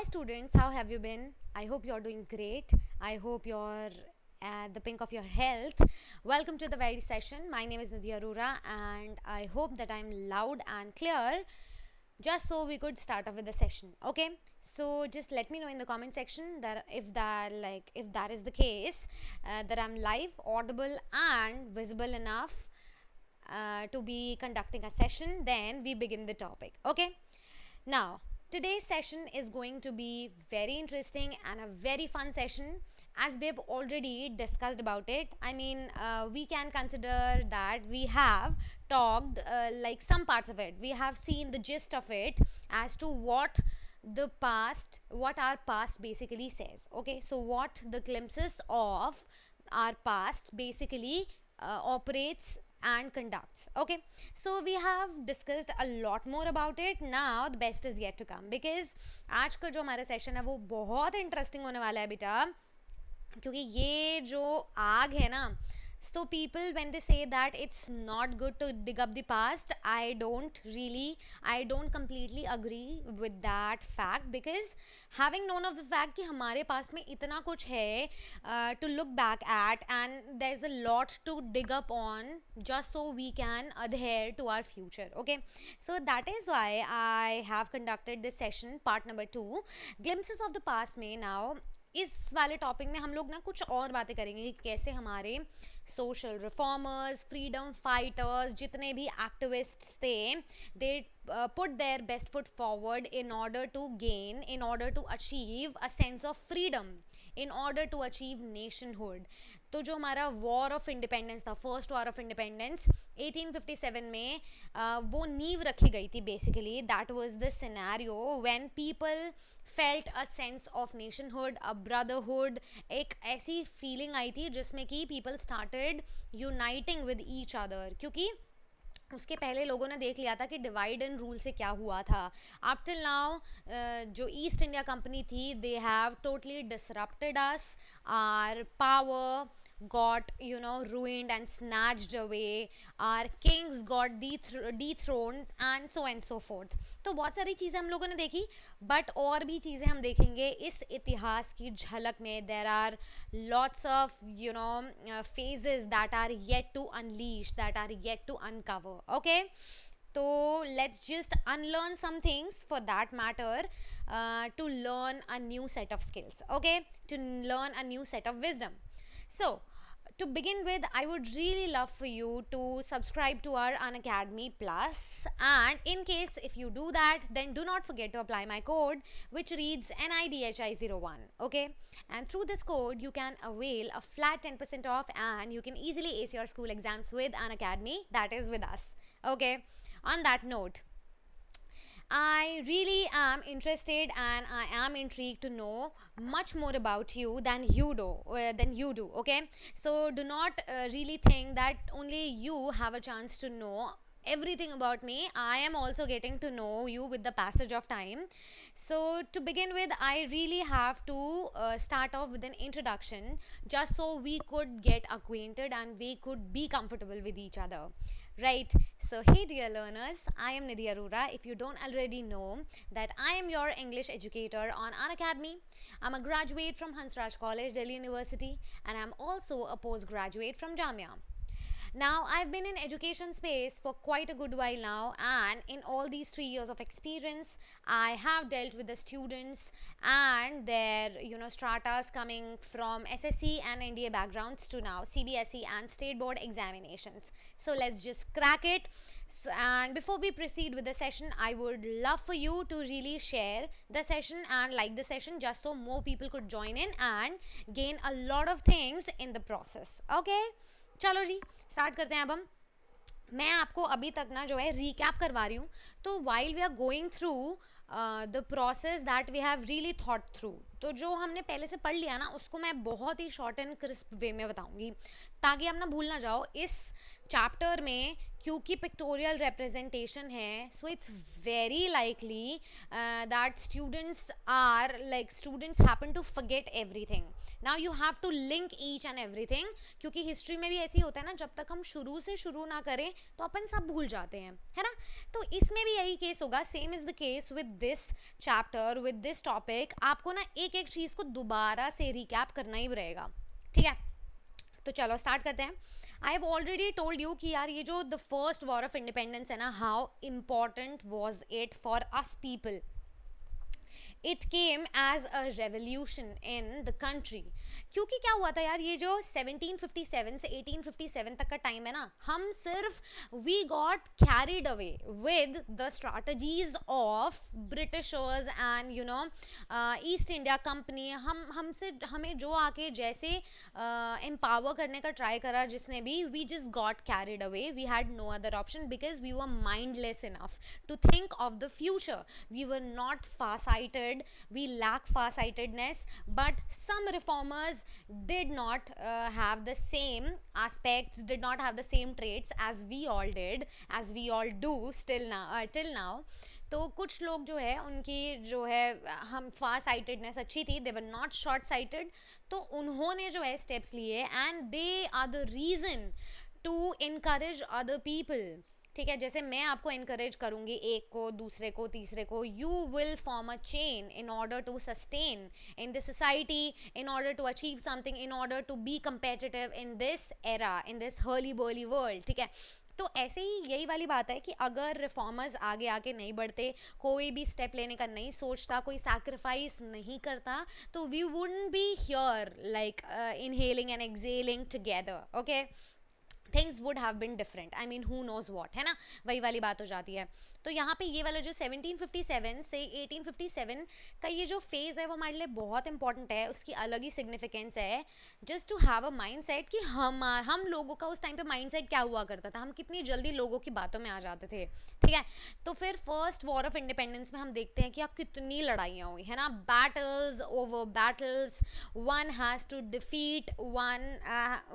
Hi students, how have you been? I hope you're doing great. I hope you're at the pink of your health. Welcome to the very session. My name is Nidhi Arora and I hope that I'm loud and clear just so we could start off with the session okay so just let me know in the comment section that if that like if that is the case uh, that i'm live audible and visible enough uh, to be conducting a session then we begin the topic okay now Today's session is going to be very interesting and a very fun session as we have already discussed about it. I mean, uh, we can consider that we have talked uh, like some parts of it. We have seen the gist of it as to what the past, what our past basically says. Okay, so what the glimpses of our past basically uh, operates and conducts okay so we have discussed a lot more about it now the best is yet to come because aaj ka jo hamara session hai wo bahut interesting hone wala hai beta kyunki ye jo aag hai na So people when they say that it's not good to dig up the past, I don't really, I don't completely agree with that fact because having known of the fact that hamare past में इतना कुछ uh, to look back at and there's a lot to dig up on just so we can adhere to our future. Okay, so that is why I have conducted this session part number two, glimpses of the past may now इस वाले topic में हम लोग ना कुछ और बातें करेंगे कि कैसे हमारे सोशल रिफॉर्मर्स फ्रीडम फाइटर्स जितने भी एक्टिविस्ट थे they put their best foot forward in order to gain in order to achieve a sense of freedom in order to achieve nationhood तो जो हमारा वॉर ऑफ इंडिपेंडेंस था first war of independence 1857 में वो नींव रखी गई थी basically that was the scenario when people felt a sense of nationhood a brotherhood एक ऐसी फीलिंग आई थी जिसमें कि people started uniting with each other क्योंकि उसके पहले लोगों ने देख लिया था कि डिवाइड एंड रूल से क्या हुआ था अप टिल नाउ जो ईस्ट इंडिया कंपनी थी they have totally disrupted us our power got you know ruined and snatched away our kings got dethroned and so and so forth तो बहुत सारी चीज़ें हम लोगों ने देखी बट और भी चीज़ें हम देखेंगे इस इतिहास की झलक में there are lots of you know phases that are yet to unleash that are yet to uncover okay तो let's just unlearn some things for that matter to learn a new set of skills okay to learn a new set of wisdom so to begin with, I would really love for you to subscribe to our Unacademy Plus. And in case if you do that, then do not forget to apply my code, which reads NIDHI01. Okay. And through this code, you can avail a flat 10% off and you can easily ace your school exams with Unacademy. That is with us. Okay. On that note, I really am interested and I am intrigued to know much more about you than you do uh, than you do okay so do not uh, really think that only you have a chance to know everything about me i am also getting to know you with the passage of time so to begin with i really have to uh, start off with an introduction just so we could get acquainted and we could be comfortable with each other right? So, hey dear learners, I am Nidhi Arora. If you don't already know that I am your English educator on An Academy, I'm a graduate from Hansraj College, Delhi University, and I'm also a postgraduate from Jamia. Now, I've been in education space for quite a good while now and in all these three years of experience, I have dealt with the students and their, you know, stratas coming from SSE and NDA backgrounds to now CBSE and state board examinations. So, let's just crack it. So, and before we proceed with the session, I would love for you to really share the session and like the session just so more people could join in and gain a lot of things in the process. Okay? चलो जी start करते हैं अब हम मैं आपको अभी तक ना जो है रीकैप करवा रही हूँ तो while we are going through the process that we have really thought through तो जो हमने पहले से पढ़ लिया ना उसको मैं बहुत ही शॉर्ट एंड क्रिस्प वे में बताऊँगी ताकि आप ना भूल ना जाओ इस चैप्टर में क्योंकि पिक्टोरियल रिप्रेजेंटेशन है so it's very likely that students are like students happen to forget everything now you have to link each and everything क्योंकि हिस्ट्री में भी ऐसे होता है ना जब तक हम शुरू से शुरू ना करें तो अपन सब भूल जाते हैं है ना तो इसमें भी यही केस होगा same is the case with this chapter with this topic आपको ना एक एक चीज़ को दोबारा से रिकैप करना ही रहेगा ठीक है तो चलो स्टार्ट करते हैं I have already told you कि यार ये जो the first war of independence है ना how important was it for us people it came as a revolution in the country क्योंकि क्या हुआ था यार ये जो 1757 से 1857 तक का टाइम है ना हम सिर्फ we got carried away with the strategies of Britishers and you know East India company हम हमसे हमें जो आके जैसे एम्पावर uh, करने का ट्राई करा जिसने भी we just got carried away we had no other option because we were mindless enough to think of the future we were not farsighted method we lack far-sightedness but some reformers did not uh, have the same aspects did not have the same traits as we all did as we all do still now uh, till now तो कुछ लोग जो है उनकी जो है हम फार farsightedness अच्छी थी they were not short sighted तो उन्होंने जो है स्टेप्स लिए and they are the reason to encourage other people ठीक है जैसे मैं आपको इनक्रेज करूँगी एक को दूसरे को तीसरे को you will form a chain in order to sustain in this society in order to achieve something in order to be competitive in this era in this hurly burly world ठीक है तो ऐसे ही यही वाली बात है कि अगर रिफॉर्मर्स आगे आके नहीं बढ़ते कोई भी स्टेप लेने का नहीं सोचता कोई सैक्रिफाइस नहीं करता तो we wouldn't be here like inhaling and exhaling together okay things would have been different I mean who knows what है ना वही वाली बात हो जाती है तो यहाँ पे ये वाला जो 1757 से 1857 का ये जो फेज़ है वो हमारे लिए बहुत इंपॉर्टेंट है उसकी अलग ही सिग्निफिकेंस है just to have a mindset कि हम हम लोगों का उस टाइम पे माइंड सेट क्या हुआ करता था हम कितनी जल्दी लोगों की बातों में आ जाते थे ठीक है तो फिर फर्स्ट वॉर ऑफ इंडिपेंडेंस में हम देखते हैं कि आप कितनी लड़ाइयाँ हुई है ना battles over battles one has to defeat one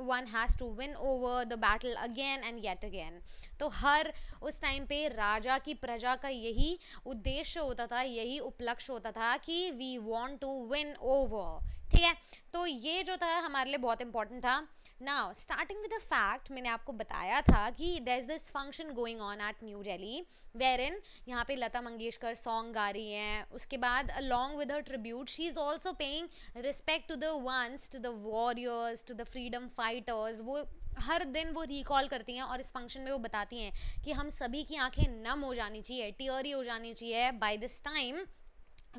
one has to win over the battle again and yet again तो हर उस टाइम पे राजा की प्रजा का यही उद्देश्य होता था यही उपलक्ष्य होता था कि we want to win over ठीक है तो ये जो था हमारे लिए बहुत इंपॉर्टेंट था now starting with the fact मैंने आपको बताया था कि there is this function going on at New Delhi where in यहाँ पे लता मंगेशकर सॉन्ग गा रही हैं उसके बाद along with her tribute she is also paying respect to the ones to the warriors to the freedom fighters वो हर दिन वो रिकॉल करती हैं और इस फंक्शन में वो बताती हैं कि हम सभी की आंखें नम हो जानी चाहिए टियरी हो जानी चाहिए by this time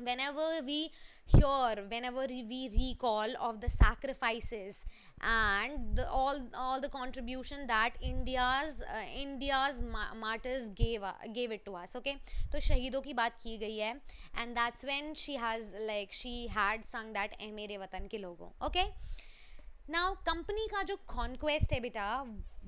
whenever we hear whenever we recall of the sacrifice and all the contribution that India's India's martyrs gave gave it to us okay तो शहीदों की बात की गई है and that's when she has like she had sung that ए मेरे वतन के लोगों ओके okay? नाउ कंपनी का जो कॉन्क्वेस्ट है बेटा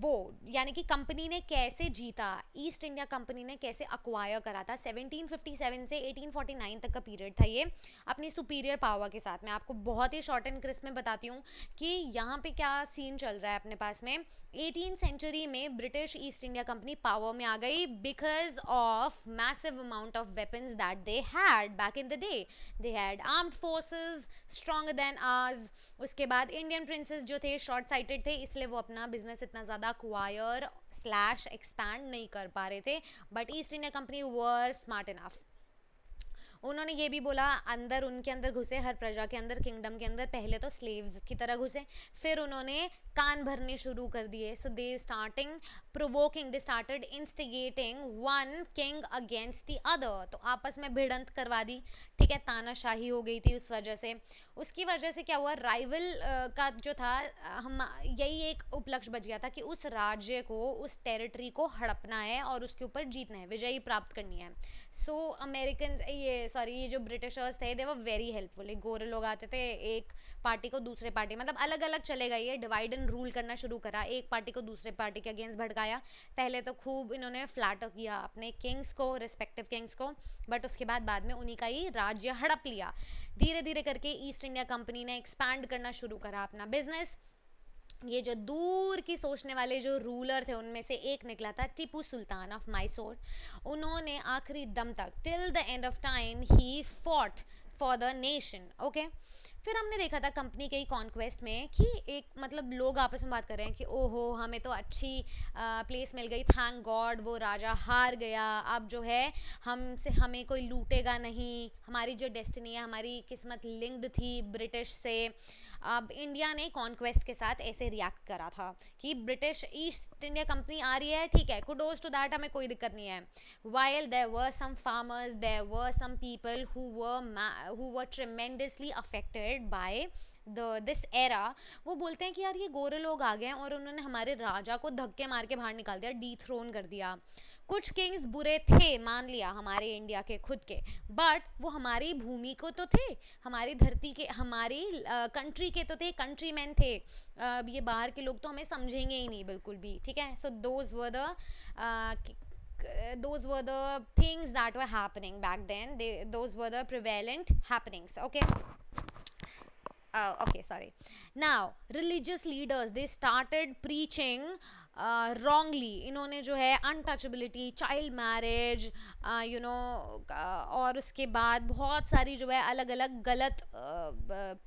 वो यानी कि कंपनी ने कैसे जीता ईस्ट इंडिया कंपनी ने कैसे अक्वायर करा था 1757 से 1849 तक का पीरियड था ये अपनी सुपीरियर पावर के साथ मैं आपको बहुत ही शॉर्ट एंड क्रिस्प में बताती हूँ कि यहाँ पे क्या सीन चल रहा है अपने पास में एटीन सेंचुरी में British East India Company power में आ गई because of massive amount of weapons that they had back in the day they had armed forces stronger than आज उसके बाद इंडियन प्रिंसेस जो थे शॉर्ट साइटेड थे इसलिए वो अपना बिजनेस इतना ज़्यादा एक्वायर स्लैश एक्सपैंड नहीं कर पा रहे थे but East India Company were smart enough उन्होंने ये भी बोला अंदर उनके अंदर घुसे हर प्रजा के अंदर किंगडम के अंदर पहले तो स्लेव्स की तरह घुसे फिर उन्होंने कान भरने शुरू कर दिए so they starting provoking they started instigating one king against the other तो आपस में भिड़ंत करवा दी ठीक है तानाशाही हो गई थी उस वजह से उसकी वजह से क्या हुआ राइवल का जो था हम यही एक उपलक्ष्य बच गया था कि उस राज्य को उस टेरिटरी को हड़पना है और उसके ऊपर जीतना है विजयी प्राप्त करनी है सो so, अमेरिकन ये सॉरी ये जो ब्रिटिशर्स थे दे वर वेरी हेल्पफुल एक गोरे लोग आते थे एक पार्टी को दूसरे पार्टी मतलब अलग अलग चले गए ये डिवाइड एंड रूल करना शुरू करा एक पार्टी को दूसरे पार्टी के अगेंस्ट भड़काया पहले तो खूब इन्होंने फ्लैट किया अपने किंग्स को रिस्पेक्टिव किंग्स को बट उसके बाद बाद में उन्हीं का ही राज्य हड़प लिया धीरे धीरे करके ईस्ट इंडिया कंपनी ने एक्सपैंड करना शुरू करा अपना बिजनेस ये जो दूर की सोचने वाले जो रूलर थे उनमें से एक निकला था टीपू सुल्तान ऑफ माइसोर उन्होंने आखिरी दम तक till the end of time he fought for the nation okay फिर हमने देखा था कंपनी के ही कॉन्क्वेस्ट में कि एक मतलब लोग आपस में बात कर रहे हैं कि ओहो हमें तो अच्छी आ, प्लेस मिल गई थैंक गॉड वो राजा हार गया अब जो है हमसे हमें कोई लूटेगा नहीं हमारी जो डेस्टिनी है हमारी किस्मत लिंक्ड थी ब्रिटिश से अब इंडिया ने कॉन्क्वेस्ट के साथ ऐसे रिएक्ट करा था कि ब्रिटिश ईस्ट इंडिया कंपनी आ रही है ठीक है कुडोज टू दैट हमें कोई दिक्कत नहीं है while there were some farmers there were some people who were tremendously affected by the this era वो बोलते हैं कि यार ये गोरे लोग आ गए हैं और उन्होंने हमारे राजा को धक्के मार के बाहर निकाल दिया डी थ्रोन कर दिया कुछ किंग्स बुरे थे मान लिया हमारे इंडिया के खुद के बट वो हमारी भूमि को तो थे हमारी धरती के हमारी कंट्री के तो थे कंट्री मैन थे अब ये बाहर के लोग तो हमें समझेंगे ही नहीं बिल्कुल भी ठीक है so those were the those were things that were happening back then those were prevalent happenings okay okay sorry now religious leaders they started preaching wrongly इन्होंने जो है untouchability child marriage you know और उसके बाद बहुत सारी जो है अलग अलग गलत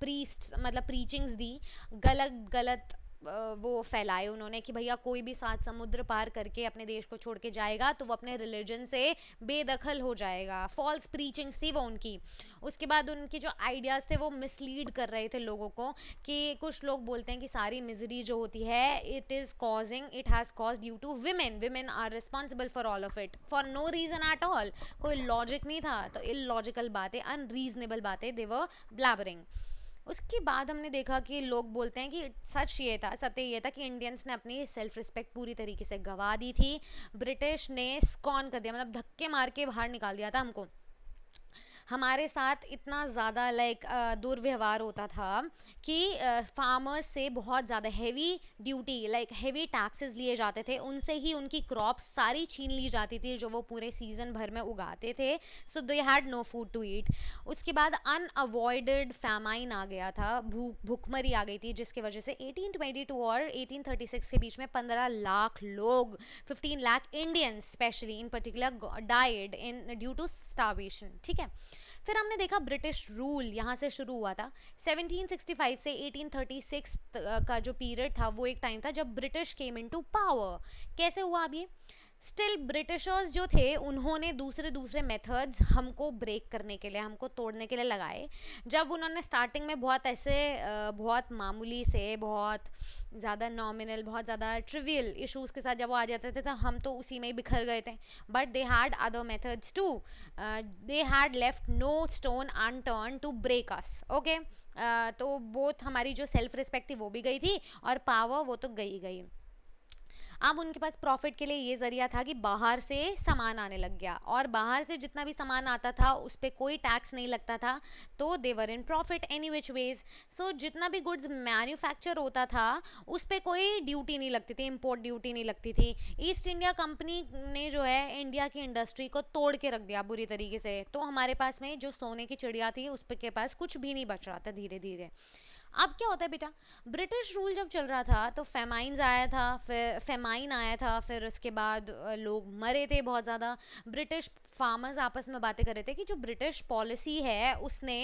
प्रीस्ट मतलब प्रीचिंग्स दी गलत गलत वो फैलाए उन्होंने कि भैया कोई भी सात समुद्र पार करके अपने देश को छोड़ के जाएगा तो वो अपने रिलीजन से बेदखल हो जाएगा फॉल्स प्रीचिंग्स थी वो उनकी उसके बाद उनकी जो आइडियाज़ थे वो मिसलीड कर रहे थे लोगों को कि कुछ लोग बोलते हैं कि सारी मिजरी जो होती है it is causing it has cause due to women women are responsible for all of it for no reason at all कोई लॉजिक नहीं था तो इलॉजिकल बातें अनरीजनेबल बातें देवर ब्लैबरिंग उसके बाद हमने देखा कि लोग बोलते हैं कि सच ये था सत्य ये था कि इंडियंस ने अपनी सेल्फ रिस्पेक्ट पूरी तरीके से गवा दी थी ब्रिटिश ने स्कॉन कर दिया मतलब धक्के मार के बाहर निकाल दिया था हमको हमारे साथ इतना ज़्यादा लाइक दुर्व्यवहार होता था कि फार्मर्स से बहुत ज़्यादा heavy duty like heavy taxes लिए जाते थे उनसे ही उनकी क्रॉप्स सारी छीन ली जाती थी जो वो पूरे सीज़न भर में उगाते थे so they had no food to eat उसके बाद अनअवॉइडेड फैमाइन आ गया था भूख भूखमरी आ गई थी जिसकी वजह से 1822 और 1836 के बीच में 15 लाख लोग 15 lakh Indians specially in particular died in due to starvation ठीक है फिर हमने देखा ब्रिटिश रूल यहाँ से शुरू हुआ था 1765 से 1836 का जो पीरियड था वो एक टाइम था जब British came into power कैसे हुआ अब ये स्टिल ब्रिटिशर्स जो थे उन्होंने दूसरे दूसरे मेथड्स हमको ब्रेक करने के लिए हमको तोड़ने के लिए लगाए जब उन्होंने स्टार्टिंग में बहुत ऐसे बहुत मामूली से बहुत ज़्यादा नॉमिनल बहुत ज़्यादा ट्रिवियल इश्यूज़ के साथ जब वो आ जाते थे तो हम तो उसी में ही बिखर गए थे but they had other methods to they had left no stone unturn to break us okay तो बोथ हमारी जो सेल्फ रिस्पेक्ट थी वो भी गई थी और पावर वो तो गई गई अब उनके पास प्रॉफिट के लिए ये ज़रिया था कि बाहर से सामान आने लग गया और बाहर से जितना भी सामान आता था उस पर कोई टैक्स नहीं लगता था तो they were in profit any which ways so जितना भी गुड्स मैन्युफैक्चर होता था उस पर कोई ड्यूटी नहीं लगती थी इम्पोर्ट ड्यूटी नहीं लगती थी ईस्ट इंडिया कंपनी ने जो है इंडिया की इंडस्ट्री को तोड़ के रख दिया बुरी तरीके से तो हमारे पास में जो सोने की चिड़िया थी उस पर के पास कुछ भी नहीं बच रहा था धीरे धीरे अब क्या होता है बेटा ब्रिटिश रूल जब चल रहा था तो फेमाइंस आया था फिर फेमाइन आया था फिर उसके बाद लोग मरे थे बहुत ज़्यादा ब्रिटिश फार्मर्स आपस में बातें कर रहे थे कि जो ब्रिटिश पॉलिसी है उसने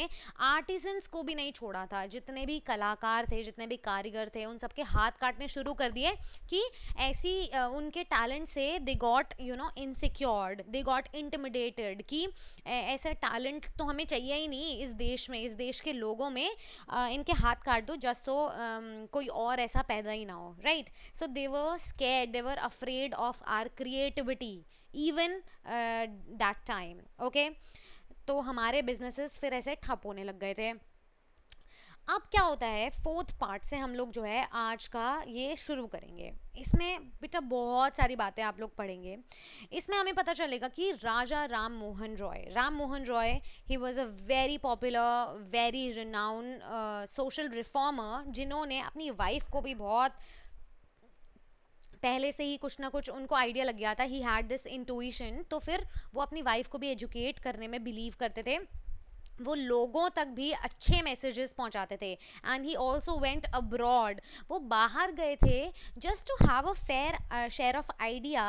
आर्टिजन्स को भी नहीं छोड़ा था जितने भी कलाकार थे जितने भी कारीगर थे उन सबके हाथ काटने शुरू कर दिए कि ऐसी उनके टैलेंट से they got you know insecured they got intimidated कि ऐसा टैलेंट तो हमें चाहिए ही नहीं इस देश में इस देश के लोगों में इनके हाथ काट दो जस्ट सो कोई और ऐसा पैदा ही ना हो right so they were scared they were afraid of our creativity even that time okay तो हमारे बिजनेसेस फिर ऐसे ठप होने लग गए थे अब क्या होता है फोर्थ पार्ट से हम लोग जो है आज का ये शुरू करेंगे इसमें बेटा बहुत सारी बातें आप लोग पढ़ेंगे इसमें हमें पता चलेगा कि Raja Ram Mohan Roy Ram Mohan Roy he was a very popular very renown social reformer जिन्होंने अपनी वाइफ को भी बहुत पहले से ही कुछ ना कुछ उनको आइडिया लग गया था ही हैड दिस इंटूशन तो फिर वो अपनी वाइफ को भी एजुकेट करने में बिलीव करते थे वो लोगों तक भी अच्छे मैसेजेस पहुंचाते थे and he also went abroad वो बाहर गए थे just to have a fair share of idea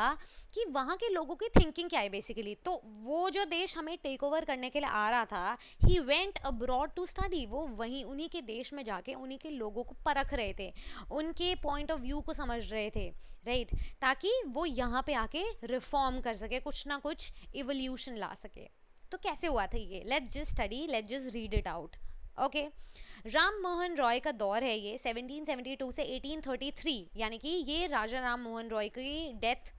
कि वहाँ के लोगों की थिंकिंग क्या है बेसिकली तो वो जो देश हमें टेक ओवर करने के लिए आ रहा था he went abroad to study वो वहीं उन्हीं के देश में जाके उन्हीं के लोगों को परख रहे थे उनके पॉइंट ऑफ व्यू को समझ रहे थे राइट right? ताकि वो यहाँ पे आके रिफॉर्म कर सके कुछ ना कुछ इवोल्यूशन ला सके तो कैसे हुआ था ये let just study let just read it out okay Ram Mohan Roy का दौर है ये 1772 से 1833 यानी कि ये राजा राम मोहन रॉय की डेथ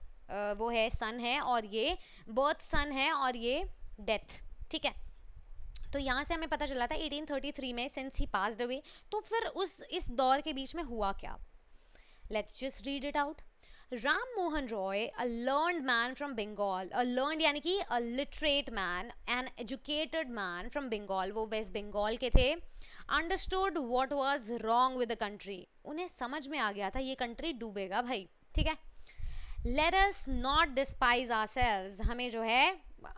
वो है सन है और ये बर्थ सन है और ये डेथ ठीक है तो यहाँ से हमें पता चला था 1833 में सिंस ही पास्ड अवे तो फिर उस इस दौर के बीच में हुआ क्या let's just read it out Ram Mohan Roy a learned man from Bengal a learned यानी कि a literate man an educated man from Bengal वो वेस्ट बंगाल के थे understood what was wrong with the country उन्हें समझ में आ गया था ये कंट्री डूबेगा भाई ठीक है let us not despise our हमें जो है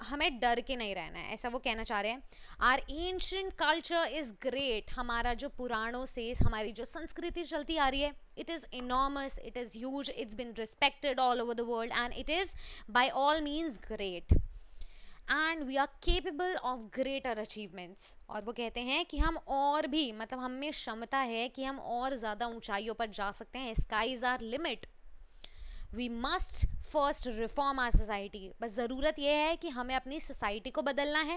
हमें डर के नहीं रहना है ऐसा वो कहना चाह रहे हैं our ancient culture is great हमारा जो पुराणों से हमारी जो संस्कृति चलती आ रही है it is enormous it is huge it's been respected all over the world and it is by all means great and we are capable of greater achievements और वो कहते हैं कि हम और भी मतलब हमें क्षमता है कि हम और ज़्यादा ऊंचाइयों पर जा सकते हैं skies are limit we must first reform our society बस ज़रूरत यह है कि हमें अपनी सोसाइटी को बदलना है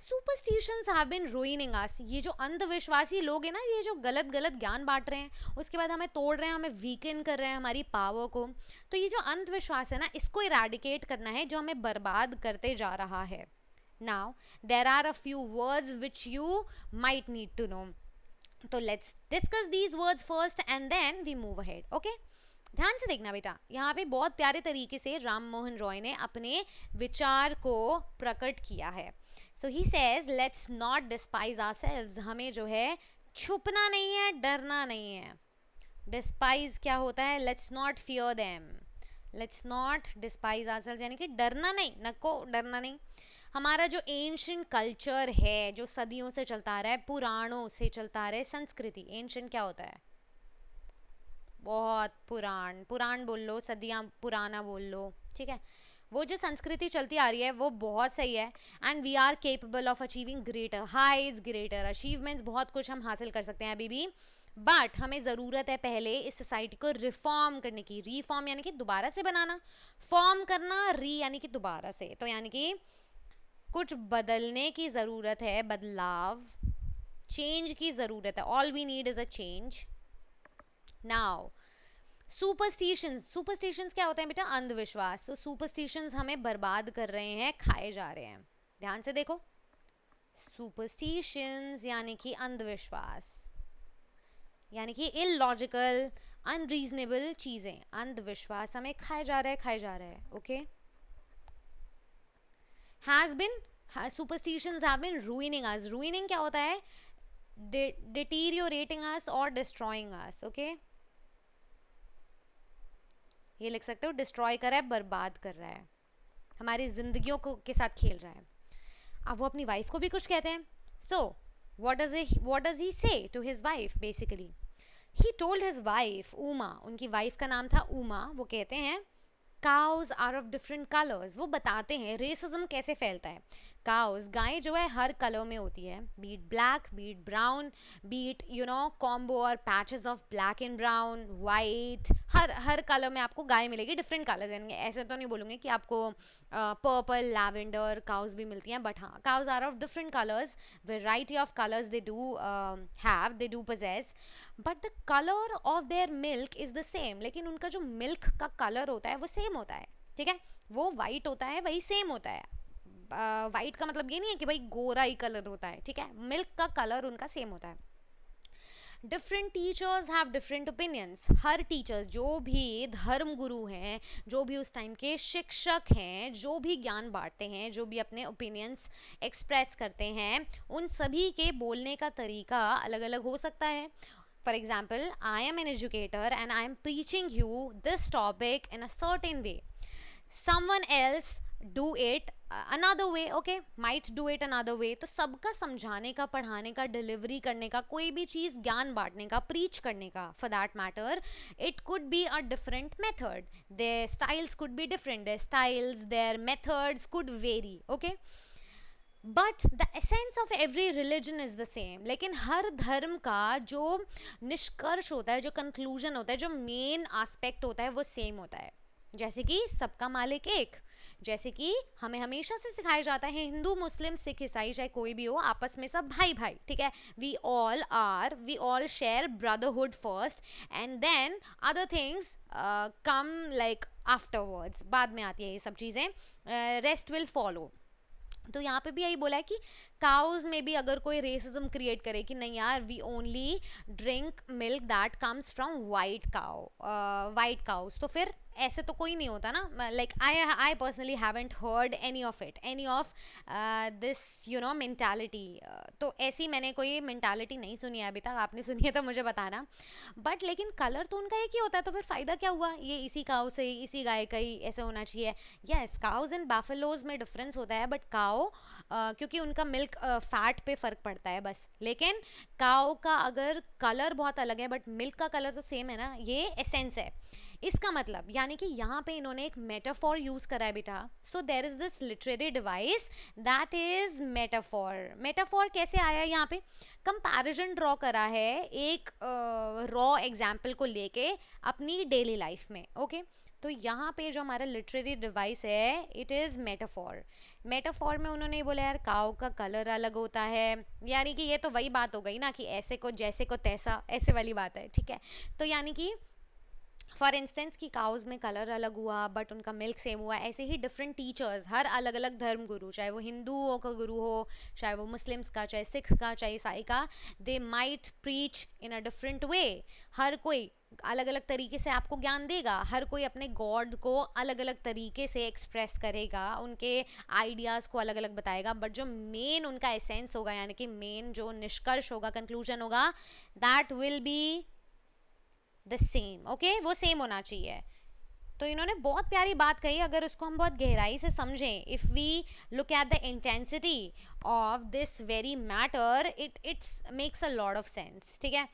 सुपरस्टिशंस हैव बिन रोइनिंग आस ये जो अंधविश्वासी लोग हैं ना ये जो गलत गलत ज्ञान बांट रहे हैं उसके बाद हमें तोड़ रहे हैं हमें वीकेंड कर रहे हैं हमारी पावर को तो ये जो अंधविश्वास है ना इसको इराडिकेट करना है जो हमें बर्बाद करते जा रहा है now there are a few words which you might need to know तो let's discuss these words first and then we move ahead okay ध्यान से देखना बेटा यहाँ पे बहुत प्यारे तरीके से राम मोहन रॉय ने अपने विचार को प्रकट किया है so he says let's not despise ourselves हमें जो है छुपना नहीं है डरना नहीं है डिस्पाइज क्या होता है let's not fear them let's not despise ourselves यानी कि डरना नहीं नको डरना नहीं हमारा जो एंशंट कल्चर है जो सदियों से चलता आ रहा है पुराणों से चलता आ रहा है संस्कृति एंशंट क्या होता है बहुत पुराण पुराण बोल लो सदियाँ पुराना बोल लो ठीक है वो जो संस्कृति चलती आ रही है वो बहुत सही है and we are capable of achieving greater highs greater achievements बहुत कुछ हम हासिल कर सकते हैं अभी भी बट हमें ज़रूरत है पहले इस सोसाइटी को रिफॉर्म करने की रिफॉर्म यानी कि दोबारा से बनाना फॉर्म करना री यानी कि दोबारा से तो यानी कि कुछ बदलने की ज़रूरत है बदलाव चेंज की ज़रूरत है all we need is a change now superstitions superstitions क्या होते हैं बेटा अंधविश्वास तो सुपरस्टिशंस हमें बर्बाद कर रहे हैं खाए जा रहे हैं ध्यान से देखो सुपरस्टिशंस यानी कि अंधविश्वास यानी कि इलॉजिकल अनरीजनेबल चीज़ें अंधविश्वास हमें खाए जा रहे हैं खाए जा रहे हैं okay has been superstitions have been ruining us ruining क्या होता है डिटीरियोरेटिंग अस और डिस्ट्रॉइंग अस ओके ये लिख सकते हो डिस्ट्रॉय कर रहा है बर्बाद कर रहा है हमारी जिंदगियों को के साथ खेल रहा है अब वो अपनी वाइफ को भी कुछ कहते हैं so what does what does he say to his wife basically he told his wife Uma उनकी वाइफ का नाम था उमा वो कहते हैं cows are of different colours वो बताते हैं रेसिज्म कैसे फैलता है काउस गायें जो है हर कलर में होती है be it black be it brown be it you know combo और patches of black and brown white हर हर कलर में आपको गाय मिलेगी डिफरेंट कलर्स यानी ऐसे तो नहीं बोलूँगी कि आपको पर्पल लैवेंडर काउस भी मिलती हैं बट हाँ cows are of different colours variety of colours they do have they do possess but the colour of their milk is the same लेकिन उनका जो मिल्क का कलर होता है वो सेम होता है ठीक है वो वाइट होता है वही सेम होता है वाइट का मतलब ये नहीं है कि भाई गोरा ही कलर होता है ठीक है मिल्क का कलर उनका सेम होता है different teachers have different opinions हर टीचर्स जो भी धर्म गुरु हैं जो भी उस टाइम के शिक्षक हैं जो भी ज्ञान बांटते हैं जो भी अपने ओपिनियंस एक्सप्रेस करते हैं उन सभी के बोलने का तरीका अलग अलग हो सकता है for example I am an educator and I am preaching you this topic in a certain way someone else do it another way okay might do it another way तो सबका समझाने का पढ़ाने का डिलीवरी करने का कोई भी चीज़ ज्ञान बांटने का प्रीच करने का for that matter it could be a different method there styles could be different their styles there methods could very okay but the essence of every religion is the same लेकिन हर धर्म का जो निष्कर्ष होता है जो कंक्लूजन होता है जो मेन आस्पेक्ट होता है वो सेम होता है जैसे कि सबका मालिक एक जैसे कि हमें हमेशा से सिखाया जाता है हिंदू मुस्लिम सिख ईसाई चाहे कोई भी हो आपस में सब भाई भाई ठीक है we all are we all share brotherhood first and then other things come like afterwards बाद में आती है ये सब चीज़ें रेस्ट विल फॉलो तो यहाँ पे भी यही बोला है कि काउज में भी अगर कोई रेसिज्म क्रिएट करे कि नहीं यार we only drink milk that comes from white cow white cows तो फिर ऐसे तो कोई नहीं होता ना like I I personally haven't heard any of it any of this you know mentality तो ऐसी मैंने कोई मेंटालिटी नहीं सुनी है अभी तक आपने सुनी है तो मुझे बताना बट लेकिन कलर तो उनका एक ही होता है तो फिर फ़ायदा क्या हुआ ये इसी काउ से इसी गाय का ही ऐसे होना चाहिए यस काउज एंड बाफेलोज में डिफरेंस होता है बट काओ uh, क्योंकि उनका मिल्क एक फैट uh, पे फ़र्क पड़ता है बस लेकिन काव का अगर कलर बहुत अलग है बट मिल्क का कलर तो सेम है ना ये एसेंस है इसका मतलब यानी कि यहाँ पे इन्होंने एक मेटाफॉर यूज़ करा है बेटा so there is this literary device that is metaphor metaphor कैसे आया यहाँ पे कंपैरिजन ड्रॉ करा है एक रॉ uh, एग्जाम्पल को लेके अपनी डेली लाइफ में ओके okay? तो यहाँ पे जो हमारा लिटरेरी डिवाइस है इट इज़ मेटाफॉर मेटाफॉर में उन्होंने बोला यार काव का कलर अलग होता है यानी कि ये तो वही बात हो गई ना कि ऐसे को जैसे को तैसा ऐसे वाली बात है ठीक है तो यानी कि फॉर इंस्टेंस कि काउज़ में कलर अलग हुआ बट उनका मिल्क सेम हुआ ऐसे ही डिफरेंट टीचर्स हर अलग अलग धर्म गुरु चाहे वो हिंदुओं का गुरु हो चाहे वो मुस्लिम्स का चाहे सिख का चाहे ईसाई का they might preach in a different way हर कोई अलग अलग तरीके से आपको ज्ञान देगा हर कोई अपने गॉड को अलग अलग तरीके से एक्सप्रेस करेगा उनके आइडियाज़ को अलग अलग बताएगा बट जो मेन उनका एसेंस होगा यानी कि मेन जो निष्कर्ष होगा कंक्लूजन होगा that will be the same okay वो सेम होना चाहिए तो इन्होंने बहुत प्यारी बात कही अगर उसको हम बहुत गहराई से समझें if we look at the intensity of this very matter it it's makes a lot of sense ठीक है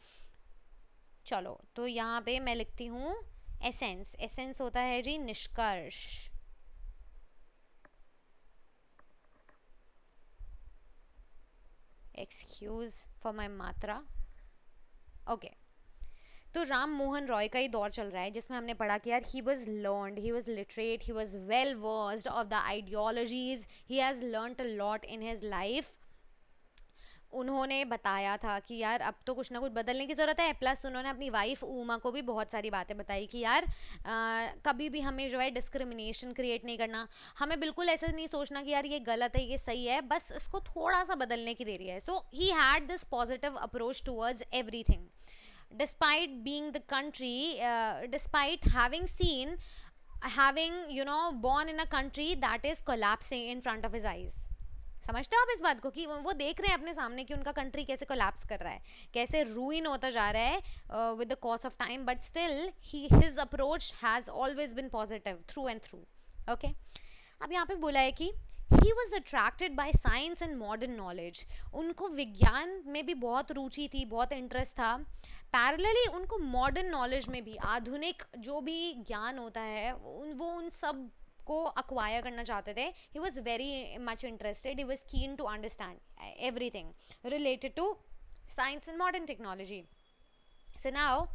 चलो तो यहाँ पे मैं लिखती हूँ एसेंस एसेंस होता है जी निष्कर्ष एक्सक्यूज फॉर माई मात्रा ओके okay. तो राम मोहन रॉय का ही दौर चल रहा है जिसमें हमने पढ़ा कि यार he was learned he was literate he was well versed of the ideologies he has learn a lot in his life उन्होंने बताया था कि यार अब तो कुछ ना कुछ बदलने की ज़रूरत है प्लस उन्होंने अपनी वाइफ उमा को भी बहुत सारी बातें बताई कि यार आ, कभी भी हमें जो है डिस्क्रिमिनेशन क्रिएट नहीं करना हमें बिल्कुल ऐसे नहीं सोचना कि यार ये गलत है ये सही है बस इसको थोड़ा सा बदलने की देरी है so he had this positive approach towards everything despite being the country uh, despite having seen having you know born in a country that is collapsing in front of his eyes समझते हो आप इस बात को कि वो देख रहे हैं अपने सामने कि उनका कंट्री कैसे कोलैप्स कर रहा है कैसे रूइन होता जा रहा है with the course of time but still he his approach has always been positive through and through okay अब यहाँ पे बोला है कि he was attracted by science and modern knowledge उनको विज्ञान में भी बहुत रुचि थी बहुत इंटरेस्ट था पैरेलली उनको मॉडर्न नॉलेज में भी आधुनिक जो भी ज्ञान होता है वो उन सब को अक्वायर करना चाहते थे he was very much interested he was keen to understand everything related to science and modern technology so now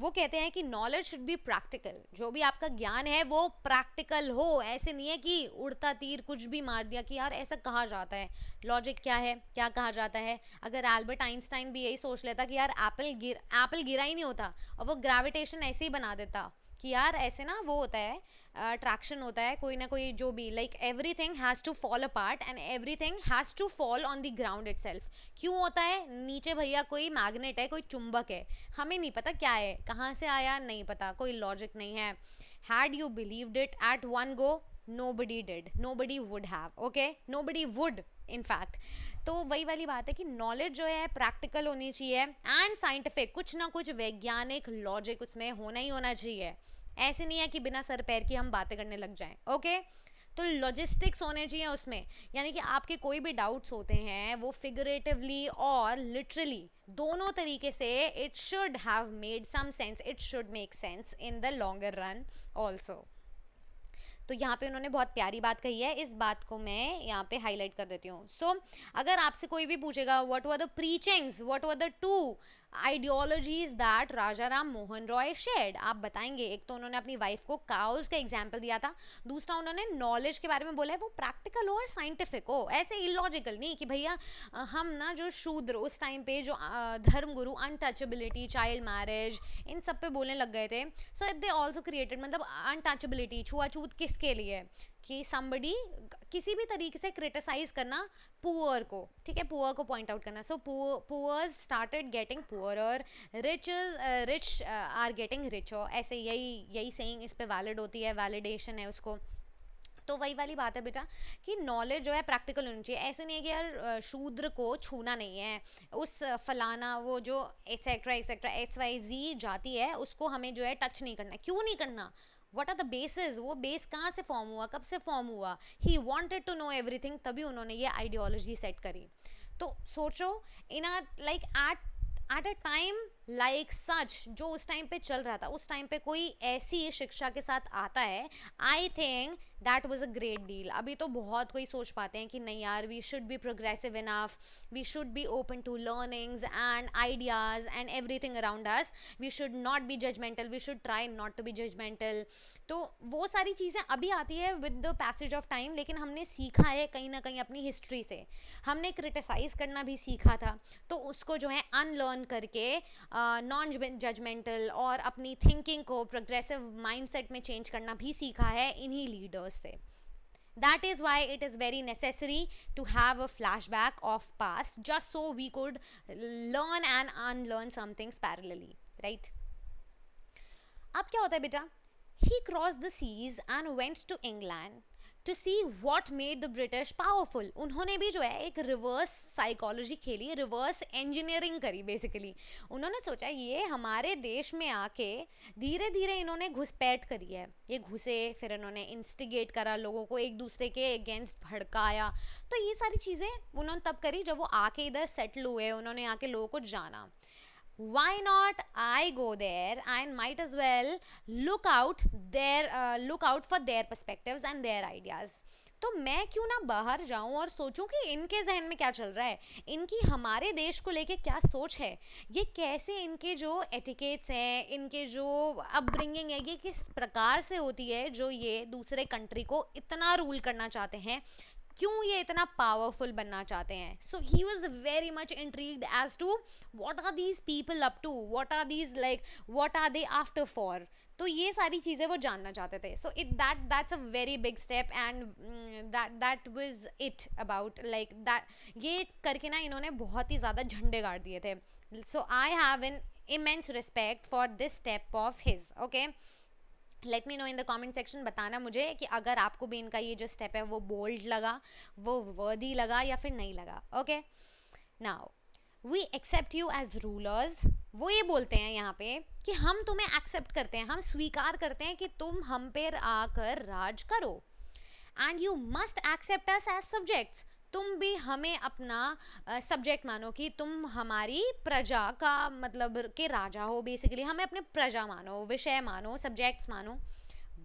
वो कहते हैं कि नॉलेज शुड बी प्रैक्टिकल जो भी आपका ज्ञान है वो प्रैक्टिकल हो ऐसे नहीं है कि उड़ता तीर कुछ भी मार दिया कि यार ऐसा कहा जाता है लॉजिक क्या है क्या कहा जाता है अगर एल्बर्ट आइंस्टाइन भी यही सोच लेता कि यार एप्पल गिर एप्पल गिरा ही नहीं होता और वो ग्रेविटेशन ऐसे ही बना देता कि यार ऐसे ना वो होता है अट्रैक्शन होता है कोई ना कोई जो भी like everything has to fall apart and everything has to fall on the ground it क्यों होता है नीचे भैया कोई मैग्नेट है कोई चुंबक है हमें नहीं पता क्या है कहाँ से आया नहीं पता कोई लॉजिक नहीं है had you believed it at one go nobody did nobody would have okay nobody would in fact तो वही वाली बात है कि नॉलेज जो है प्रैक्टिकल होनी चाहिए एंड साइंटिफिक कुछ ना कुछ वैज्ञानिक लॉजिक उसमें होना ही होना चाहिए ऐसे नहीं है कि बिना सर पैर की हम बातें करने लग जाएं ओके तो लॉजिस्टिक्स होने चाहिए उसमें यानी कि आपके कोई भी डाउट्स होते हैं वो फिगरेटिवली और लिटरली दोनों तरीके से it should have made some sense it should make sense in the longer run also तो यहाँ पे उन्होंने बहुत प्यारी बात कही है इस बात को मैं यहाँ पे हाईलाइट कर देती हूँ सो so, अगर आपसे कोई भी पूछेगा what were the preachings what were the two ideologies that Raja Ram Mohan Roy shed आप बताएंगे एक तो उन्होंने अपनी वाइफ को काउज का एग्जाम्पल दिया था दूसरा उन्होंने नॉलेज के बारे में बोला है वो प्रैक्टिकल हो और साइंटिफिक हो ऐसे इलॉजिकल नहीं कि भैया हम ना जो शूद्र उस टाइम पे जो धर्म गुरु अनटचेबिलिटी चाइल्ड मैरिज इन सब पे बोलने लग गए थे so it they also created मतलब अनटचेबिलिटी छुआछूत किसके लिए कि समबडी किसी भी तरीके से क्रिटिसाइज करना पुअर को ठीक है पुअर को पॉइंट आउट करना so poors started getting poor rich rich are getting rich और ऐसे यही यही सेइंग इस पर वैलिड होती है वैलिडेशन है उसको तो वही वाली बात है बेटा कि नॉलेज जो है प्रैक्टिकल होनी चाहिए ऐसे नहीं है कि यार uh, शूद्र को छूना नहीं है उस uh, फलाना वो जो etcetera etcetera X Y Z जाती है उसको हमें जो है टच नहीं करना क्यों नहीं करना वट आर द बेसिस वो बेस कहाँ से फॉर्म हुआ कब से फॉर्म हुआ he wanted to know everything तभी उन्होंने ये आइडियोलॉजी सेट करी तो सोचो in our like art at a time like such जो उस टाइम पे चल रहा था उस टाइम पे कोई ऐसी शिक्षा के साथ आता है I think that was a great deal अभी तो बहुत कोई सोच पाते हैं कि नहीं यार we should be progressive enough we should be open to learnings and ideas and everything around us we should not be judgemental we should try not to be judgemental तो वो सारी चीज़ें अभी आती है with the passage of time लेकिन हमने सीखा है कहीं ना कहीं अपनी हिस्ट्री से हमने क्रिटिसाइज़ करना भी सीखा था तो उसको जो है अनलर्न करके नॉन जजमेंटल और अपनी थिंकिंग को प्रोग्रेसिव माइंडसेट में चेंज करना भी सीखा है इन्हीं लीडर्स से that is why it is very necessary to have a flashback of past just so we could learn and unlearn some things parallelly right अब क्या होता है बेटा He crossed the seas and went to England to see what made the British powerful उन्होंने भी जो है एक रिवर्स साइकोलॉजी खेली रिवर्स इंजीनियरिंग करी बेसिकली उन्होंने सोचा ये हमारे देश में आके धीरे धीरे इन्होंने घुसपैठ करी है ये घुसे फिर इन्होंने इंस्टिगेट करा लोगों को एक दूसरे के अगेंस्ट भड़काया तो ये सारी चीज़ें उन्होंने तब करी जब वो आके इधर सेटल हुए उन्होंने आके लोगों को जाना why not i go there and might as well look out their uh, look out for their perspectives and their ideas तो मैं क्यों ना बाहर जाऊं और सोचूं कि इनके जहन में क्या चल रहा है इनकी हमारे देश को लेके क्या सोच है ये कैसे इनके जो एटिकेट्स हैं इनके जो अपब्रिंगिंग है ये किस प्रकार से होती है जो ये दूसरे कंट्री को इतना रूल करना चाहते हैं क्यों ये इतना पावरफुल बनना चाहते हैं so he was very much intrigued as to what are these people up to what are these like what are they after for तो ये सारी चीज़ें वो जानना चाहते थे so it that that's a very big step and that that was it about like that ये करके ना इन्होंने बहुत ही ज़्यादा झंडे गाड़ दिए थे so I have an immense respect for this step of his okay let me know in the comment section बताना मुझे कि अगर आपको भी इनका ये जो स्टेप है वो बोल्ड लगा वो वर्दी लगा या फिर नहीं लगा okay now we accept you as rulers वो ये बोलते हैं यहाँ पे कि हम तुम्हें एक्सेप्ट करते हैं हम स्वीकार करते हैं कि तुम हम पे आकर राज करो and you must accept us as subjects तुम भी हमें अपना सब्जेक्ट मानो कि तुम हमारी प्रजा का मतलब के राजा हो बेसिकली हमें अपने प्रजा मानो विषय मानो सब्जेक्ट्स मानो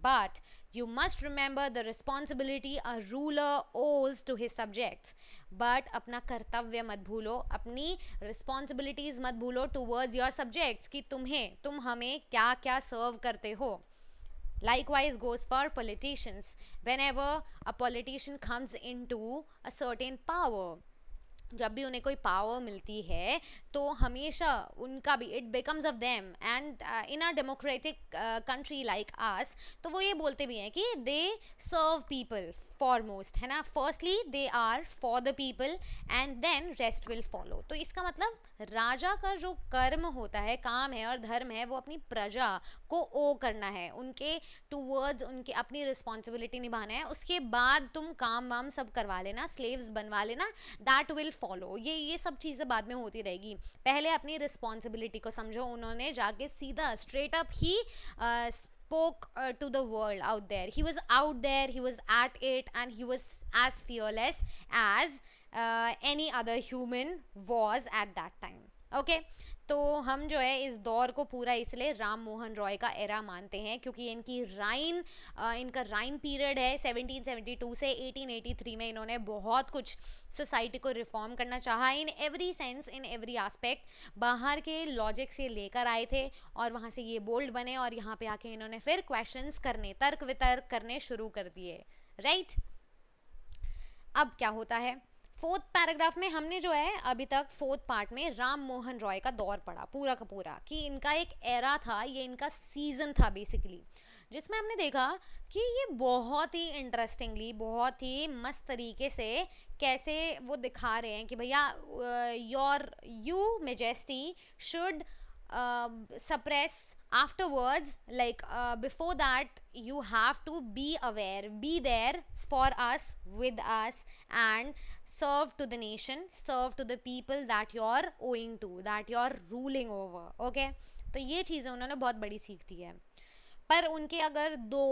but you must remember the responsibility a ruler owes to his subjects but अपना कर्तव्य मत भूलो अपनी रिस्पॉन्सिबिलिटीज मत भूलो टूवर्ड्स योर सब्जेक्ट्स कि तुम्हें तुम हमें क्या क्या सर्व करते हो Likewise goes for politicians. Whenever a politician comes into a certain power, जब भी उन्हें कोई पावर मिलती है तो हमेशा उनका भी it becomes of them and in a democratic country like ours तो वो ये बोलते भी हैं कि they serve people foremost है ना firstly they are for the people and then rest will follow तो इसका मतलब राजा का जो कर्म होता है काम है और धर्म है वो अपनी प्रजा को ओ करना है उनके टूवर्ड्स उनके अपनी रिस्पॉन्सिबिलिटी निभाना है उसके बाद तुम काम वाम सब करवा लेना स्लेव्स बनवा लेना दैट विल फॉलो ये ये सब चीज़ें बाद में होती रहेगी पहले अपनी रिस्पॉन्सिबिलिटी को समझो उन्होंने जाके सीधा straight up he spoke to the world out there he was out there he was at it and he was as fearless as any other human was at that time okay तो हम जो है इस दौर को पूरा इसलिए राम मोहन रॉय का एरा मानते हैं क्योंकि इनकी राइन इनका राइन पीरियड है 1772 से 1883 में इन्होंने बहुत कुछ सोसाइटी को रिफॉर्म करना चाहा in every sense in every aspect बाहर के लॉजिक से लेकर आए थे और वहाँ से ये बोल्ड बने और यहाँ पे आके इन्होंने फिर क्वेश्चन करने तर्क वितर्क करने शुरू कर दिए राइट अब क्या होता है फोर्थ पैराग्राफ में हमने जो है अभी तक फोर्थ पार्ट में राम मोहन रॉय का दौर पड़ा पूरा का पूरा कि इनका एक एरा था ये इनका सीज़न था बेसिकली जिसमें हमने देखा कि ये बहुत ही इंटरेस्टिंगली बहुत ही मस्त तरीके से कैसे वो दिखा रहे हैं कि भैया your you majesty should suppress afterwards like uh, before that you have to be aware be there for us with us and serve to the nation serve to the people that you are owing to that you are ruling over okay तो ये चीज़ें उन्होंने बहुत बड़ी सीख दी है पर उनके अगर दो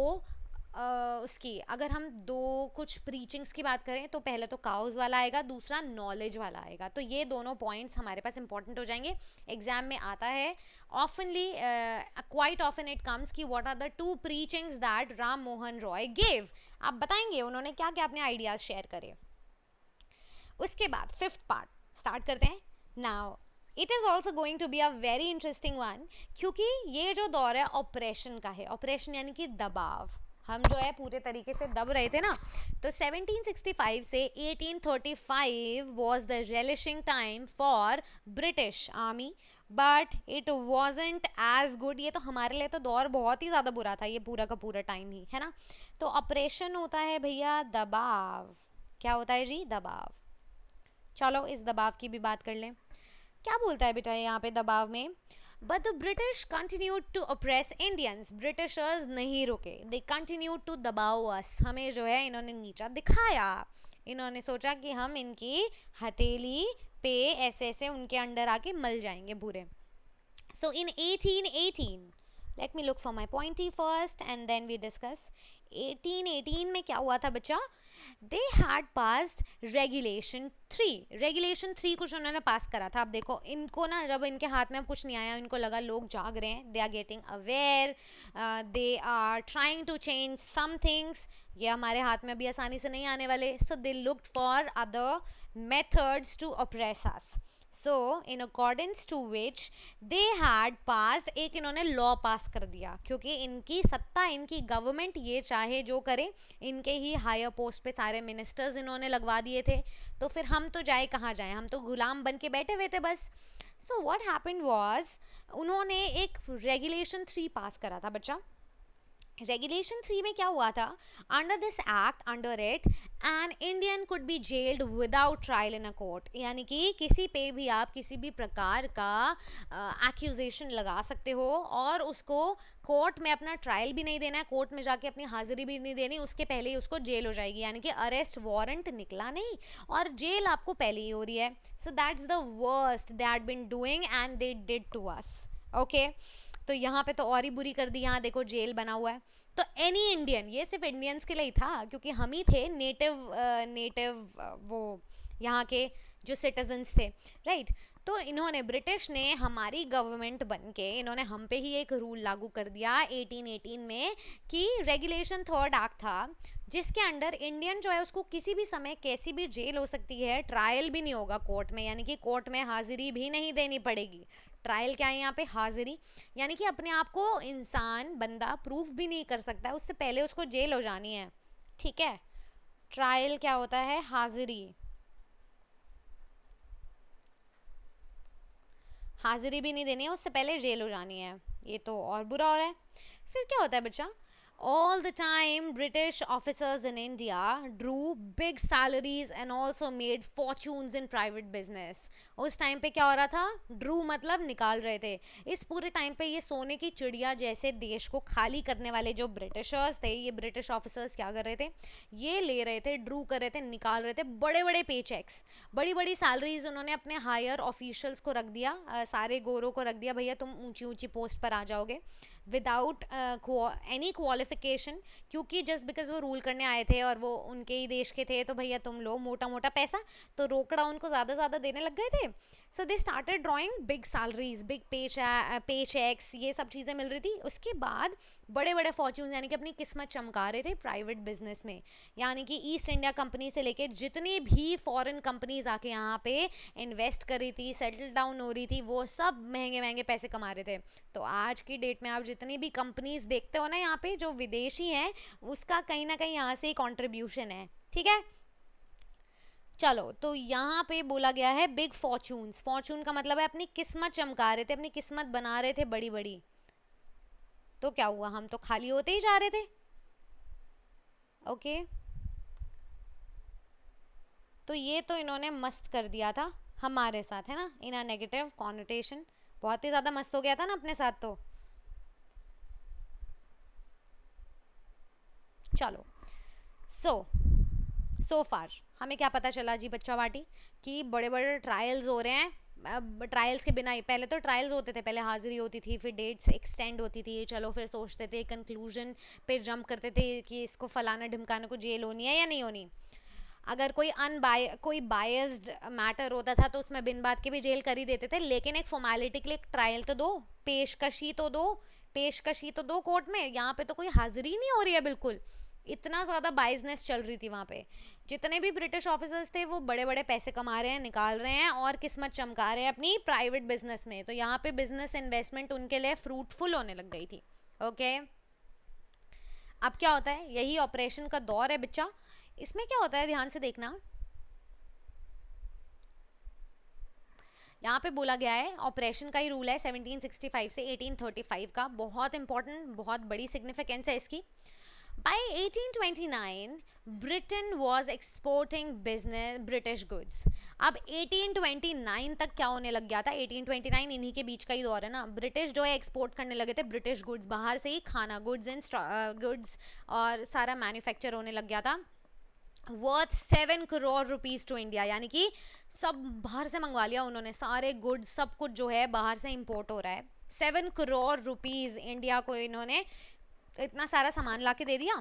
उसकी अगर हम दो कुछ प्रीचिंग्स की बात करें तो पहले तो काउज वाला आएगा दूसरा नॉलेज वाला आएगा तो ये दोनों पॉइंट्स हमारे पास इंपॉर्टेंट हो जाएंगे एग्जाम में आता है oftenly quite often it comes कि what are the two preachings that Ram Mohan Roy gave आप बताएंगे उन्होंने क्या क्या अपने आइडियाज़ शेयर करे उसके बाद फिफ्थ पार्ट स्टार्ट करते हैं now it is also going to be a very interesting one क्योंकि ये जो दौर है ऑपरेशन का है ऑपरेशन यानी कि दबाव हम जो है पूरे तरीके से दब रहे थे ना तो 1765 से 1835 was the relishing time for British army but it wasn't as good ये तो हमारे लिए तो दौर बहुत ही ज़्यादा बुरा था ये पूरा का पूरा टाइम ही है ना तो ऑपरेशन होता है भैया दबाव क्या होता है जी दबाव चलो इस दबाव की भी बात कर लें क्या बोलता है बेटा यहाँ पे दबाव में but the British continue to oppress Indians Britishers नहीं रुके दे कंटिन्यू टू दबाओ अस हमें जो है इन्होंने नीचा दिखाया इन्होंने सोचा कि हम इनकी हथेली पे ऐसे ऐसे उनके अंडर आके मल जाएंगे बुरे so in eighteen eighteen let me look for my point ही first and then we discuss 1818 में क्या हुआ था बच्चा they had passed regulation three regulation three कुछ उन्होंने पास करा था अब देखो इनको ना जब इनके हाथ में अब कुछ नहीं आया इनको लगा लोग जाग रहे हैं they are getting aware they are trying to change some things ये हमारे हाथ में अभी आसानी से नहीं आने वाले so they look for other methods to oppress so in accordings to which they had passed एक इन्होंने लॉ पास कर दिया क्योंकि इनकी सत्ता इनकी गवर्नमेंट ये चाहे जो करे इनके ही हायर पोस्ट पे सारे मिनिस्टर्स इन्होंने लगवा दिए थे तो फिर हम तो जाए कहाँ जाएँ हम तो गुलाम बन के बैठे हुए थे बस सो वॉट हैपन वॉज उन्होंने एक रेगुलेशन थ्री पास करा था बच्चा रेगुलेशन थ्री में क्या हुआ था under this act under it an Indian could be jailed without trial in a court यानी कि किसी पे भी आप किसी भी प्रकार का एक्यूजेशन uh, लगा सकते हो और उसको कोर्ट में अपना ट्रायल भी नहीं देना है कोर्ट में जाके अपनी हाजिरी भी नहीं देनी उसके पहले ही उसको जेल हो जाएगी यानी कि अरेस्ट वारंट निकला नहीं और जेल आपको पहले ही हो रही है so that's the worst they are been doing and they did to us okay तो यहाँ पे तो और ही बुरी कर दी यहाँ देखो जेल बना हुआ है तो एनी इंडियन ये सिर्फ इंडियंस के लिए ही था क्योंकि हम ही थे नेटिव नेटिव वो यहाँ के जो सिटीजन्स थे राइट तो इन्होंने ब्रिटिश ने हमारी गवर्नमेंट बन के इन्होंने हम पे ही एक रूल लागू कर दिया 1818 में कि रेगुलेशन थर्ड एक्ट था जिसके अंडर इंडियन जो है उसको किसी भी समय कैसी भी जेल हो सकती है ट्रायल भी नहीं होगा कोर्ट में यानी कि कोर्ट में हाजिरी भी नहीं देनी पड़ेगी ट्रायल क्या है यहाँ पे हाजिरी यानी कि अपने आप को इंसान बंदा प्रूफ भी नहीं कर सकता उससे पहले उसको जेल हो जानी है ठीक है ट्रायल क्या होता है हाजिरी हाजिरी भी नहीं देनी है उससे पहले जेल हो जानी है ये तो और बुरा और है फिर क्या होता है बच्चा all the time british officers in india drew big salaries and also made fortunes in private business उस टाइम पे क्या हो रहा था ड्रू मतलब निकाल रहे थे इस पूरे टाइम पे ये सोने की चिड़िया जैसे देश को खाली करने वाले जो ब्रिटिशर्स थे ये ब्रिटिश ऑफिसर्स क्या कर रहे थे ये ले रहे थे ड्रू कर रहे थे निकाल रहे थे बड़े बड़े पे चेक्स बड़ी बड़ी सैलरीज उन्होंने अपने हायर ऑफिशियल्स को रख दिया आ, सारे गोरों को रख दिया भैया तुम ऊंची ऊंची पोस्ट पर आ जाओगे विदाउट एनी क्वालिफिकेशन क्योंकि जस्ट बिकॉज वो रूल करने आए थे और वो उनके ही देश के थे तो भैया तुम लो मोटा मोटा पैसा तो रोकड़ा उनको ज़्यादा ज़्यादा देने लग गए थे so they started drawing big salaries big pay pay checks ये सब चीज़ें मिल रही थी उसके बाद बड़े बड़े फॉर्चून यानी कि अपनी किस्मत चमका रहे थे प्राइवेट बिजनेस में यानी कि ईस्ट इंडिया कंपनी से लेके जितनी भी फॉरेन कंपनीज आके यहाँ पे इन्वेस्ट कर रही थी सेटल डाउन हो रही थी वो सब महंगे महंगे पैसे कमा रहे थे तो आज की डेट में आप जितनी भी कंपनीज देखते हो ना यहाँ पे जो विदेशी हैं उसका कहीं ना कहीं यहाँ से ही कॉन्ट्रीब्यूशन है ठीक है चलो तो यहाँ पे बोला गया है बिग फॉर्चून्स फॉर्चून का मतलब है अपनी किस्मत चमका रहे थे अपनी किस्मत बना रहे थे बड़ी बड़ी तो क्या हुआ हम तो खाली होते ही जा रहे थे ओके तो ये तो इन्होंने मस्त कर दिया था हमारे साथ है ना इन नेगेटिव कॉन्टेशन बहुत ही ज़्यादा मस्त हो गया था ना अपने साथ तो चलो सो सो फार हमें क्या पता चला जी बच्चा वाटी कि बड़े बड़े ट्रायल्स हो रहे हैं ट्रायल्स के बिना ही पहले तो ट्रायल्स होते थे पहले हाज़िरी होती थी फिर डेट्स एक्सटेंड होती थी चलो फिर सोचते थे कंक्लूजन पे जंप करते थे कि इसको फलाना ढिमकाना को जेल होनी है या नहीं होनी अगर कोई अनबाय कोई बायस्ड मैटर होता था तो उसमें बिन बात के भी जेल कर ही देते थे लेकिन एक फॉर्मेलिटी के लिए ट्रायल तो दो पेशकशी तो दो पेशकशी तो दो कोर्ट में यहाँ पे तो कोई हाजिरी नहीं हो रही है बिल्कुल इतना ज़्यादा बाइजनेस चल रही थी वहाँ पे जितने भी ब्रिटिश ऑफिसर्स थे वो बड़े बड़े पैसे कमा रहे हैं निकाल रहे हैं और किस्मत चमका रहे हैं अपनी प्राइवेट बिजनेस में तो यहाँ पे बिजनेस इन्वेस्टमेंट उनके लिए फ्रूटफुल होने लग गई थी ओके अब क्या होता है यही ऑपरेशन का दौर है बच्चा इसमें क्या होता है ध्यान से देखना यहाँ पे बोला गया है ऑपरेशन का ही रूल है 1765 से 1835 का बहुत इंपॉर्टेंट बहुत बड़ी सिग्निफिकेंस है इसकी By 1829, Britain was exporting business British goods अब 1829 तक क्या होने लग गया था 1829 इन्हीं के बीच का ही दौर है ना ब्रिटिश जो है एक्सपोर्ट करने लगे थे ब्रिटिश गुड्स बाहर से ही खाना गुड्स एंड गुड्स और सारा मैन्युफैक्चर होने लग गया था worth seven crore rupees to India यानी कि सब बाहर से मंगवा लिया उन्होंने सारे गुड्स सब कुछ जो है बाहर से इम्पोर्ट हो रहा है सेवन करोड़ रुपीज़ इंडिया को इन्होंने इतना सारा सामान ला के दे दिया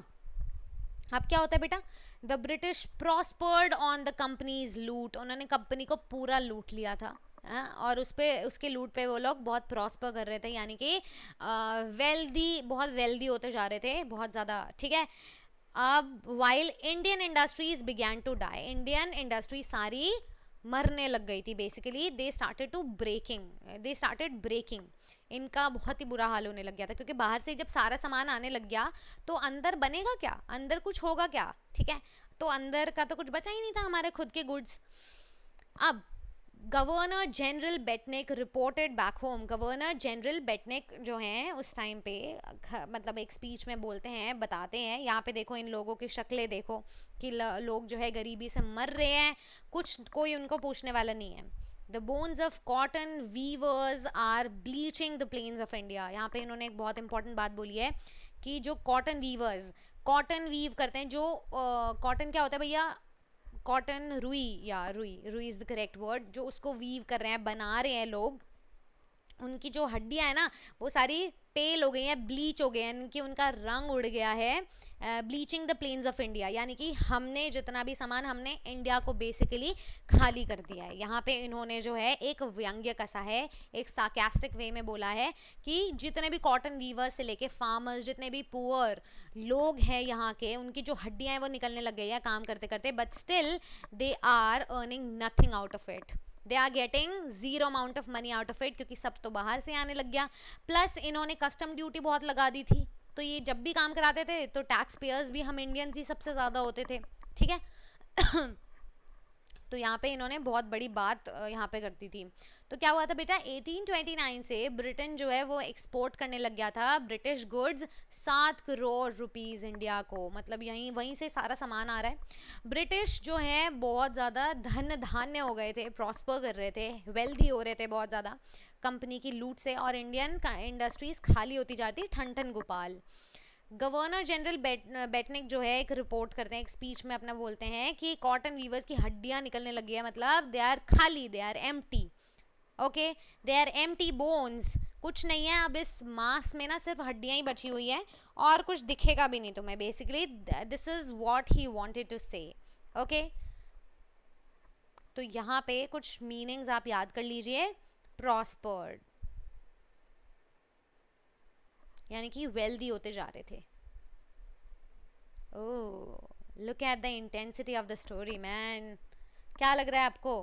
अब क्या होता है बेटा the British prospered on the companies loot उन्होंने कंपनी को पूरा लूट लिया था आ, हाँ? और उस पर उसके लूट पे वो लोग बहुत प्रॉस्पर कर रहे थे यानी कि वेल्दी बहुत वेल्दी होते जा रहे थे बहुत ज़्यादा ठीक है अब while Indian industries began to die Indian industry सारी मरने लग गई थी basically they started to breaking they started breaking इनका बहुत ही बुरा हाल होने लग गया था क्योंकि बाहर से जब सारा सामान आने लग गया तो अंदर बनेगा क्या अंदर कुछ होगा क्या ठीक है तो अंदर का तो कुछ बचा ही नहीं था हमारे खुद के गुड्स अब governor general Bentinck reported back home governor general Bentinck जो हैं उस टाइम पे मतलब एक स्पीच में बोलते हैं बताते हैं यहाँ पे देखो इन लोगों की शक्लें देखो कि लोग जो है गरीबी से मर रहे हैं कुछ कोई उनको पूछने वाला नहीं है the bones of cotton weavers are bleaching the plains of India यहाँ पे इन्होंने एक बहुत इंपॉर्टेंट बात बोली है कि जो कॉटन वीवर्स कॉटन वीव करते हैं जो कॉटन uh, क्या होता है भैया कॉटन रुई या रुई रुई इज़ द करेक्ट वर्ड जो उसको वीव कर रहे हैं बना रहे हैं लोग उनकी जो हड्डियाँ हैं ना वो सारी पेल हो गई हैं ब्लीच हो गई हैं इनकी उनका रंग उड़ गया है bleaching the plains of India यानी कि हमने जितना भी सामान हमने इंडिया को बेसिकली खाली कर दिया है यहाँ पे इन्होंने जो है एक व्यंग्य कसा है एक साकेस्टिक वे में बोला है कि जितने भी कॉटन वीवर्स से लेके फार्मर्स जितने भी पुअर लोग हैं यहाँ के उनकी जो हड्डियाँ हैं वो निकलने लग गई है काम करते करते but still they are earning nothing out of it they are getting zero amount of money out of it क्योंकि सब तो बाहर से आने लग गया प्लस इन्होंने कस्टम ड्यूटी बहुत लगा दी थी तो ये जब भी काम कराते थे तो टैक्स पेयर्स भी हम इंडियंस ही सबसे ज़्यादा होते थे ठीक है तो यहाँ पे इन्होंने बहुत बड़ी बात यहाँ पे करती थी तो क्या हुआ था बेटा 1829 से ब्रिटेन जो है वो एक्सपोर्ट करने लग गया था ब्रिटिश गुड्स सात करोड़ रुपीस इंडिया को मतलब यहीं वहीं से सारा सामान आ रहा है ब्रिटिश जो है बहुत ज़्यादा धन धान्य हो गए थे प्रॉस्पर कर रहे थे वेल्दी हो रहे थे बहुत ज़्यादा कंपनी की लूट से और इंडियन इंडस्ट्रीज़ खाली होती जाती ठंडन गोपाल गवर्नर जनरल बेट बेटनिक जो है एक रिपोर्ट करते हैं एक स्पीच में अपना बोलते हैं कि कॉटन वीवर्स की हड्डियाँ निकलने लगी है मतलब दे आर खाली they are um okay they are empty bones कुछ नहीं है अब इस मास में ना सिर्फ हड्डियाँ ही बची हुई हैं और कुछ दिखेगा भी नहीं तुम्हें basically this is what he wanted to say okay तो यहाँ पे कुछ मीनिंग्स आप याद कर लीजिए प्रॉस्पर्ड यानी कि वेल्दी होते जा रहे थे oh look at the intensity of the story man क्या लग रहा है आपको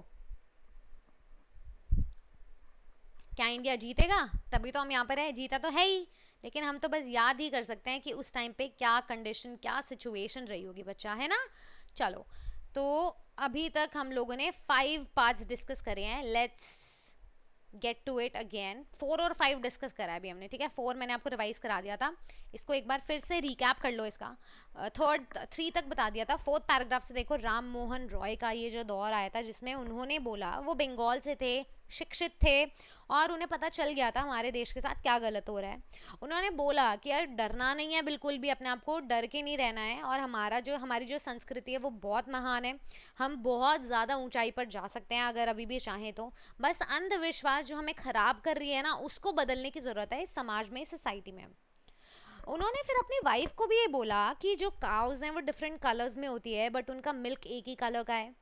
क्या इंडिया जीतेगा तभी तो हम यहाँ पर है जीता तो है ही लेकिन हम तो बस याद ही कर सकते हैं कि उस टाइम पे क्या कंडीशन क्या सिचुएशन रही होगी बच्चा है ना चलो तो अभी तक हम लोगों ने फाइव पार्ट्स डिस्कस करे हैं let's get to it again four और फाइव डिस्कस करा है अभी हमने ठीक है फोर मैंने आपको रिवाइज करा दिया था इसको एक बार फिर से रिकैप कर लो इसका थर्ड uh, थ्री तक बता दिया था फोर्थ पैराग्राफ से देखो राम मोहन रॉय का ये जो दौर आया था जिसमें उन्होंने बोला वो बंगाल से थे शिक्षित थे और उन्हें पता चल गया था हमारे देश के साथ क्या गलत हो रहा है उन्होंने बोला कि यार डरना नहीं है बिल्कुल भी अपने आप को डर के नहीं रहना है और हमारा जो हमारी जो संस्कृति है वो बहुत महान है हम बहुत ज़्यादा ऊंचाई पर जा सकते हैं अगर अभी भी चाहें तो बस अंधविश्वास जो हमें ख़राब कर रही है ना उसको बदलने की ज़रूरत है इस समाज में इस सोसाइटी में उन्होंने फिर अपनी वाइफ को भी ये बोला कि जो काउज़ हैं वो डिफरेंट कलर्स में होती है बट उनका मिल्क एक ही कलर का है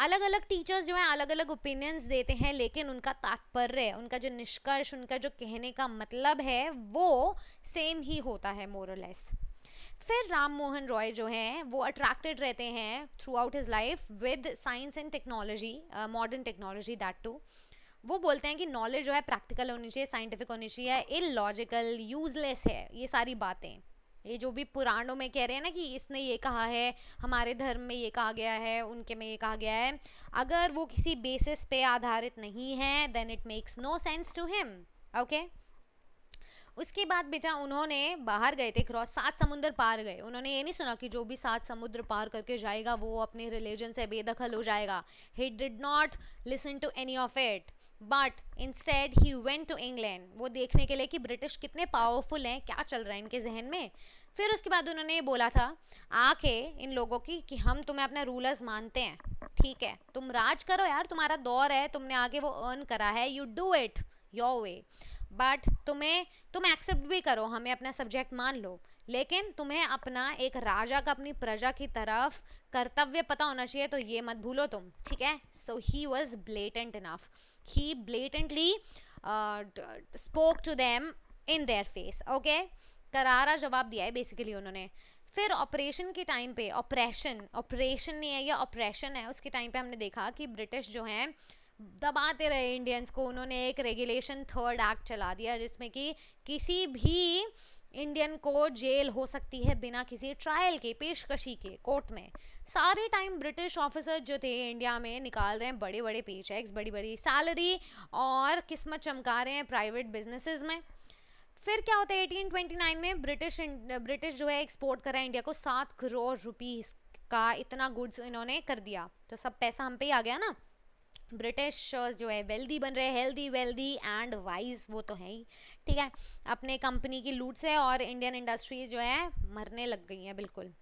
अलग अलग टीचर्स जो हैं अलग अलग ओपिनियंस देते हैं लेकिन उनका तात्पर्य उनका जो निष्कर्ष उनका जो कहने का मतलब है वो सेम ही होता है मोरलेस फिर राम मोहन रॉय जो हैं वो अट्रैक्टेड रहते हैं throughout his life with science and technology modern technology that too वो बोलते हैं कि नॉलेज जो है प्रैक्टिकल होनी चाहिए साइंटिफिक होनी चाहिए इलॉजिकल यूजलेस है ये सारी बातें ये जो भी पुराणों में कह रहे हैं ना कि इसने ये कहा है हमारे धर्म में ये कहा गया है उनके में ये कहा गया है अगर वो किसी बेसिस पे आधारित नहीं है then it makes no sense to him okay उसके बाद बेटा उन्होंने बाहर गए थे क्रॉस सात समुद्र पार गए उन्होंने ये नहीं सुना कि जो भी सात समुद्र पार करके जाएगा वो अपने रिलीजन से बेदखल हो जाएगा he did not listen to any of it but instead he went to England वो देखने के लिए कि ब्रिटिश कितने पावरफुल हैं क्या चल रहा है इनके जहन में फिर उसके बाद उन्होंने ये बोला था आके इन लोगों की कि हम तुम्हें अपना रूलर्स मानते हैं ठीक है तुम राज करो यार तुम्हारा दौर है तुमने आगे वो अर्न करा है you do it your way but तुम्हें तुम एक्सेप्ट भी करो हमें अपना सब्जेक्ट मान लो लेकिन तुम्हें अपना एक राजा का अपनी प्रजा की तरफ कर्तव्य पता होना चाहिए तो ये मत भूलो तुम ठीक है so he was blatant enough he blatantly uh, spoke to them in their face okay करारा जवाब दिया है बेसिकली उन्होंने फिर ऑपरेशन के टाइम पे ऑपरेशन ऑपरेशन नहीं है या ऑपरेशन है उसके टाइम पे हमने देखा कि ब्रिटिश जो हैं दबाते रहे इंडियंस को उन्होंने एक रेगुलेशन थर्ड एक्ट चला दिया जिसमें कि किसी भी इंडियन को जेल हो सकती है बिना किसी ट्रायल के पेशकशी के कोर्ट में सारे टाइम ब्रिटिश ऑफिसर जो थे इंडिया में निकाल रहे हैं बड़े बड़े पे चेक्स बड़ी बड़ी सैलरी और किस्मत चमका रहे हैं प्राइवेट बिजनेसेस में फिर क्या होता है 1829 में ब्रिटिश ब्रिटिश जो है एक्सपोर्ट कर हैं इंडिया को सात करोड़ रुपीज का इतना गुड्स इन्होंने कर दिया तो सब पैसा हम पे ही आ गया ना ब्रिटिशर्स जो है वेल्दी बन रहे हेल्दी वेल्दी एंड वाइज वो तो है ही ठीक है अपने कंपनी की लूट से और इंडियन इंडस्ट्रीज जो है मरने लग गई हैं बिल्कुल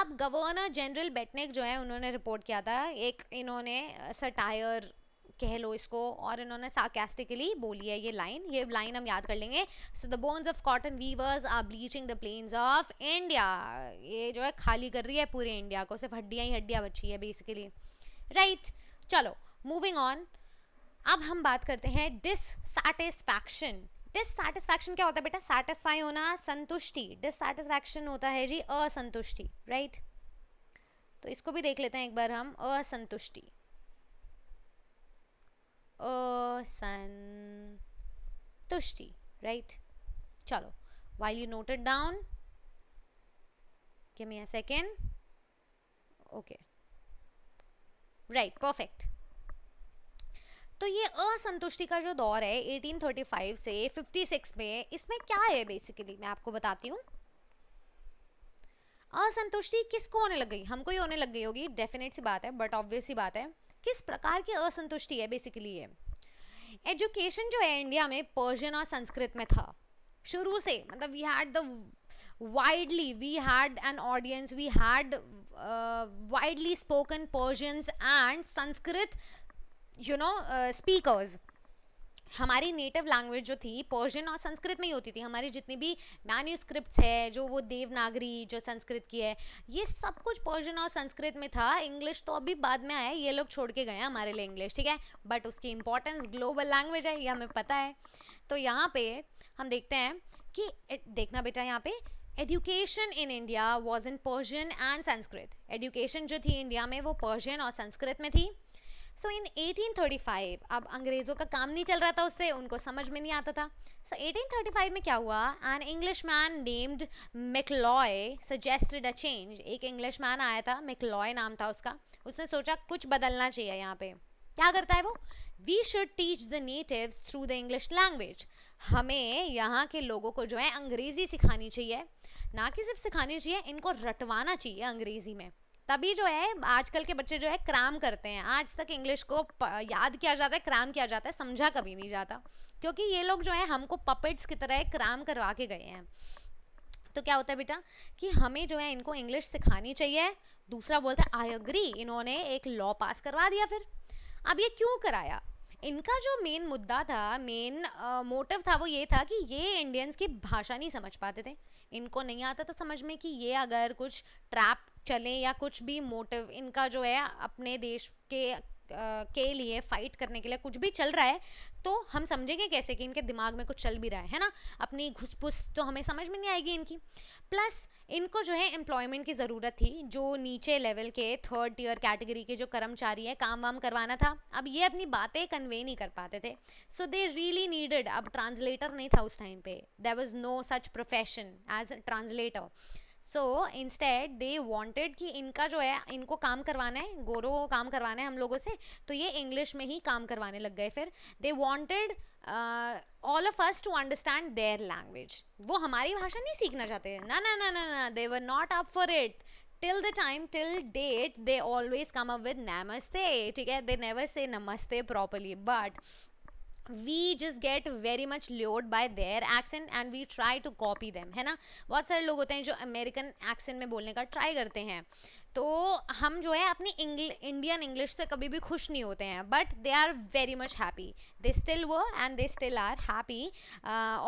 अब गवर्नर जनरल बेटनेक जो है उन्होंने रिपोर्ट किया था एक इन्होंने सटायर कह लो इसको और इन्होंने साकेस्टिकली बोली है ये लाइन ये लाइन हम याद कर लेंगे so the bones of cotton weavers are bleaching the plains of India ये जो है खाली कर रही है पूरे इंडिया को सिर्फ हड्डियाँ ही हड्डियाँ बची है बेसिकली राइट right, चलो मूविंग ऑन अब हम बात करते हैं डिससेटिस्फैक्शन डिससेटिस्फैक्शन क्या होता है बेटा सेटिस्फाई होना संतुष्टि डिससेटिस्फैक्शन होता है जी असंतुष्टि राइट तो इसको भी देख लेते हैं एक बार हम असंतुष्टि असंतुष्टि राइट चलो वाई यू नोटेड डाउन के मे a second okay right perfect तो ये असंतुष्टि का जो दौर है 1835 से 56 में इसमें क्या है बेसिकली मैं आपको बताती हूँ असंतुष्टि किसको होने लग गई हमको ही होने लग गई होगी डेफिनेट सी बात है बट ऑब्वियस सी बात है किस प्रकार की असंतुष्टि है बेसिकली ये एजुकेशन जो है इंडिया में पर्शियन और संस्कृत में था शुरू से मतलब we had the widely we had an audience we had widely spoken Persians and Sanskrit you know speakers हमारी नेटिव लैंग्वेज जो थी पर्शियन और संस्कृत में ही होती थी हमारी जितनी भी मैन्यूस्क्रिप्ट है जो वो देवनागरी जो संस्कृत की है ये सब कुछ पर्शियन और संस्कृत में था इंग्लिश तो अभी बाद में आया ये लोग छोड़ के गए हमारे लिए इंग्लिश ठीक है बट उसकी इंपॉर्टेंस ग्लोबल लैंग्वेज है ये हमें पता है तो यहाँ पे हम देखते हैं कि देखना बेटा यहाँ पे education in India was in Persian and Sanskrit education जो थी इंडिया में वो पर्शियन और संस्कृत में थी सो इन 1835 अब अंग्रेज़ों का काम नहीं चल रहा था उससे उनको समझ में नहीं आता था सो so, 1835 में क्या हुआ an English man named Macaulay suggested a change एक इंग्लिश मैन आया था मेकलॉय नाम था उसका उसने सोचा कुछ बदलना चाहिए यहाँ पे क्या करता है वो we should teach the native through the English language हमें यहाँ के लोगों को जो है अंग्रेज़ी सिखानी चाहिए ना कि सिर्फ सिखानी चाहिए इनको रटवाना चाहिए अंग्रेज़ी में तभी जो है आजकल के बच्चे जो है क्राम करते हैं आज तक इंग्लिश को याद किया जाता है क्राम किया जाता है समझा कभी नहीं जाता क्योंकि ये लोग जो है हमको पपेट्स की तरह क्राम करवा के गए हैं तो क्या होता है बेटा कि हमें जो है इनको इंग्लिश सिखानी चाहिए दूसरा बोलता है आई अग्री इन्होंने एक लॉ पास करवा दिया फिर अब ये क्यों कराया इनका जो मेन मुद्दा था मेन मोटिव था वो ये था कि ये इंडियंस की भाषा नहीं समझ पाते थे इनको नहीं आता था समझ में कि ये अगर कुछ ट्रैप चलें या कुछ भी मोटिव इनका जो है अपने देश के के लिए फ़ाइट करने के लिए कुछ भी चल रहा है तो हम समझेंगे कैसे कि इनके दिमाग में कुछ चल भी रहा है है ना अपनी घुसपुस तो हमें समझ में नहीं आएगी इनकी प्लस इनको जो है एम्प्लॉयमेंट की ज़रूरत थी जो नीचे लेवल के थर्ड टीयर कैटेगरी के जो कर्मचारी है काम वाम करवाना था अब ये अपनी बातें कन्वे नहीं कर पाते थे सो दे रियली नीडेड अब ट्रांसलेटर नहीं था उस टाइम पे there was no such profession as translator so instead they wanted कि इनका जो है इनको काम करवाना है गोरों को काम करवाना है हम लोगों से तो ये इंग्लिश में ही काम करवाने लग गए फिर they wanted all of us to understand their language वो हमारी भाषा नहीं सीखना चाहते ना ना ना ना ना they were not up for it till the time till date they always come up with namaste ठीक है they never say namaste properly but we just get very much lured by their accent and we try to copy them है ना बहुत सारे लोग होते हैं जो अमेरिकन एक्सेंट में बोलने का ट्राई करते हैं तो हम जो है अपनी इंडियन इंग्लिश से कभी भी खुश नहीं होते हैं but they are very much happy they still वो and they still are happy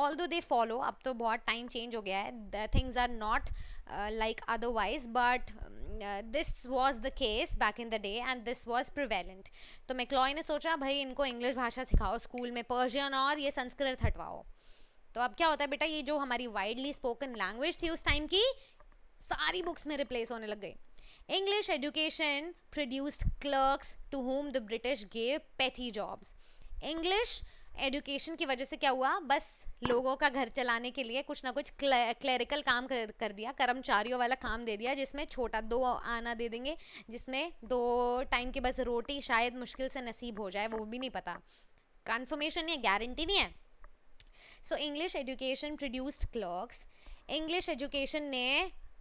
although they follow अब तो बहुत टाइम चेंज हो गया है the things are not Uh, like otherwise but um, uh, this was the case back in the day and this was prevalent तो Macaulay ने सोचा भाई इनको इंग्लिश भाषा सिखाओ स्कूल में पर्शियन और ये संस्कृत हटवाओ तो अब क्या होता है बेटा ये जो हमारी वाइडली स्पोकन लैंग्वेज थी उस टाइम की सारी बुक्स में रिप्लेस होने लग गई English education produced clerks to whom the British gave petty jobs English education की वजह से क्या हुआ बस लोगों का घर चलाने के लिए कुछ ना कुछ क्लैरिकल काम कर, कर दिया कर्मचारियों वाला काम दे दिया जिसमें छोटा दो आना दे देंगे जिसमें दो टाइम की बस रोटी शायद मुश्किल से नसीब हो जाए वो भी नहीं पता कन्फर्मेशन या गारंटी नहीं है so English education produced clerks English education ने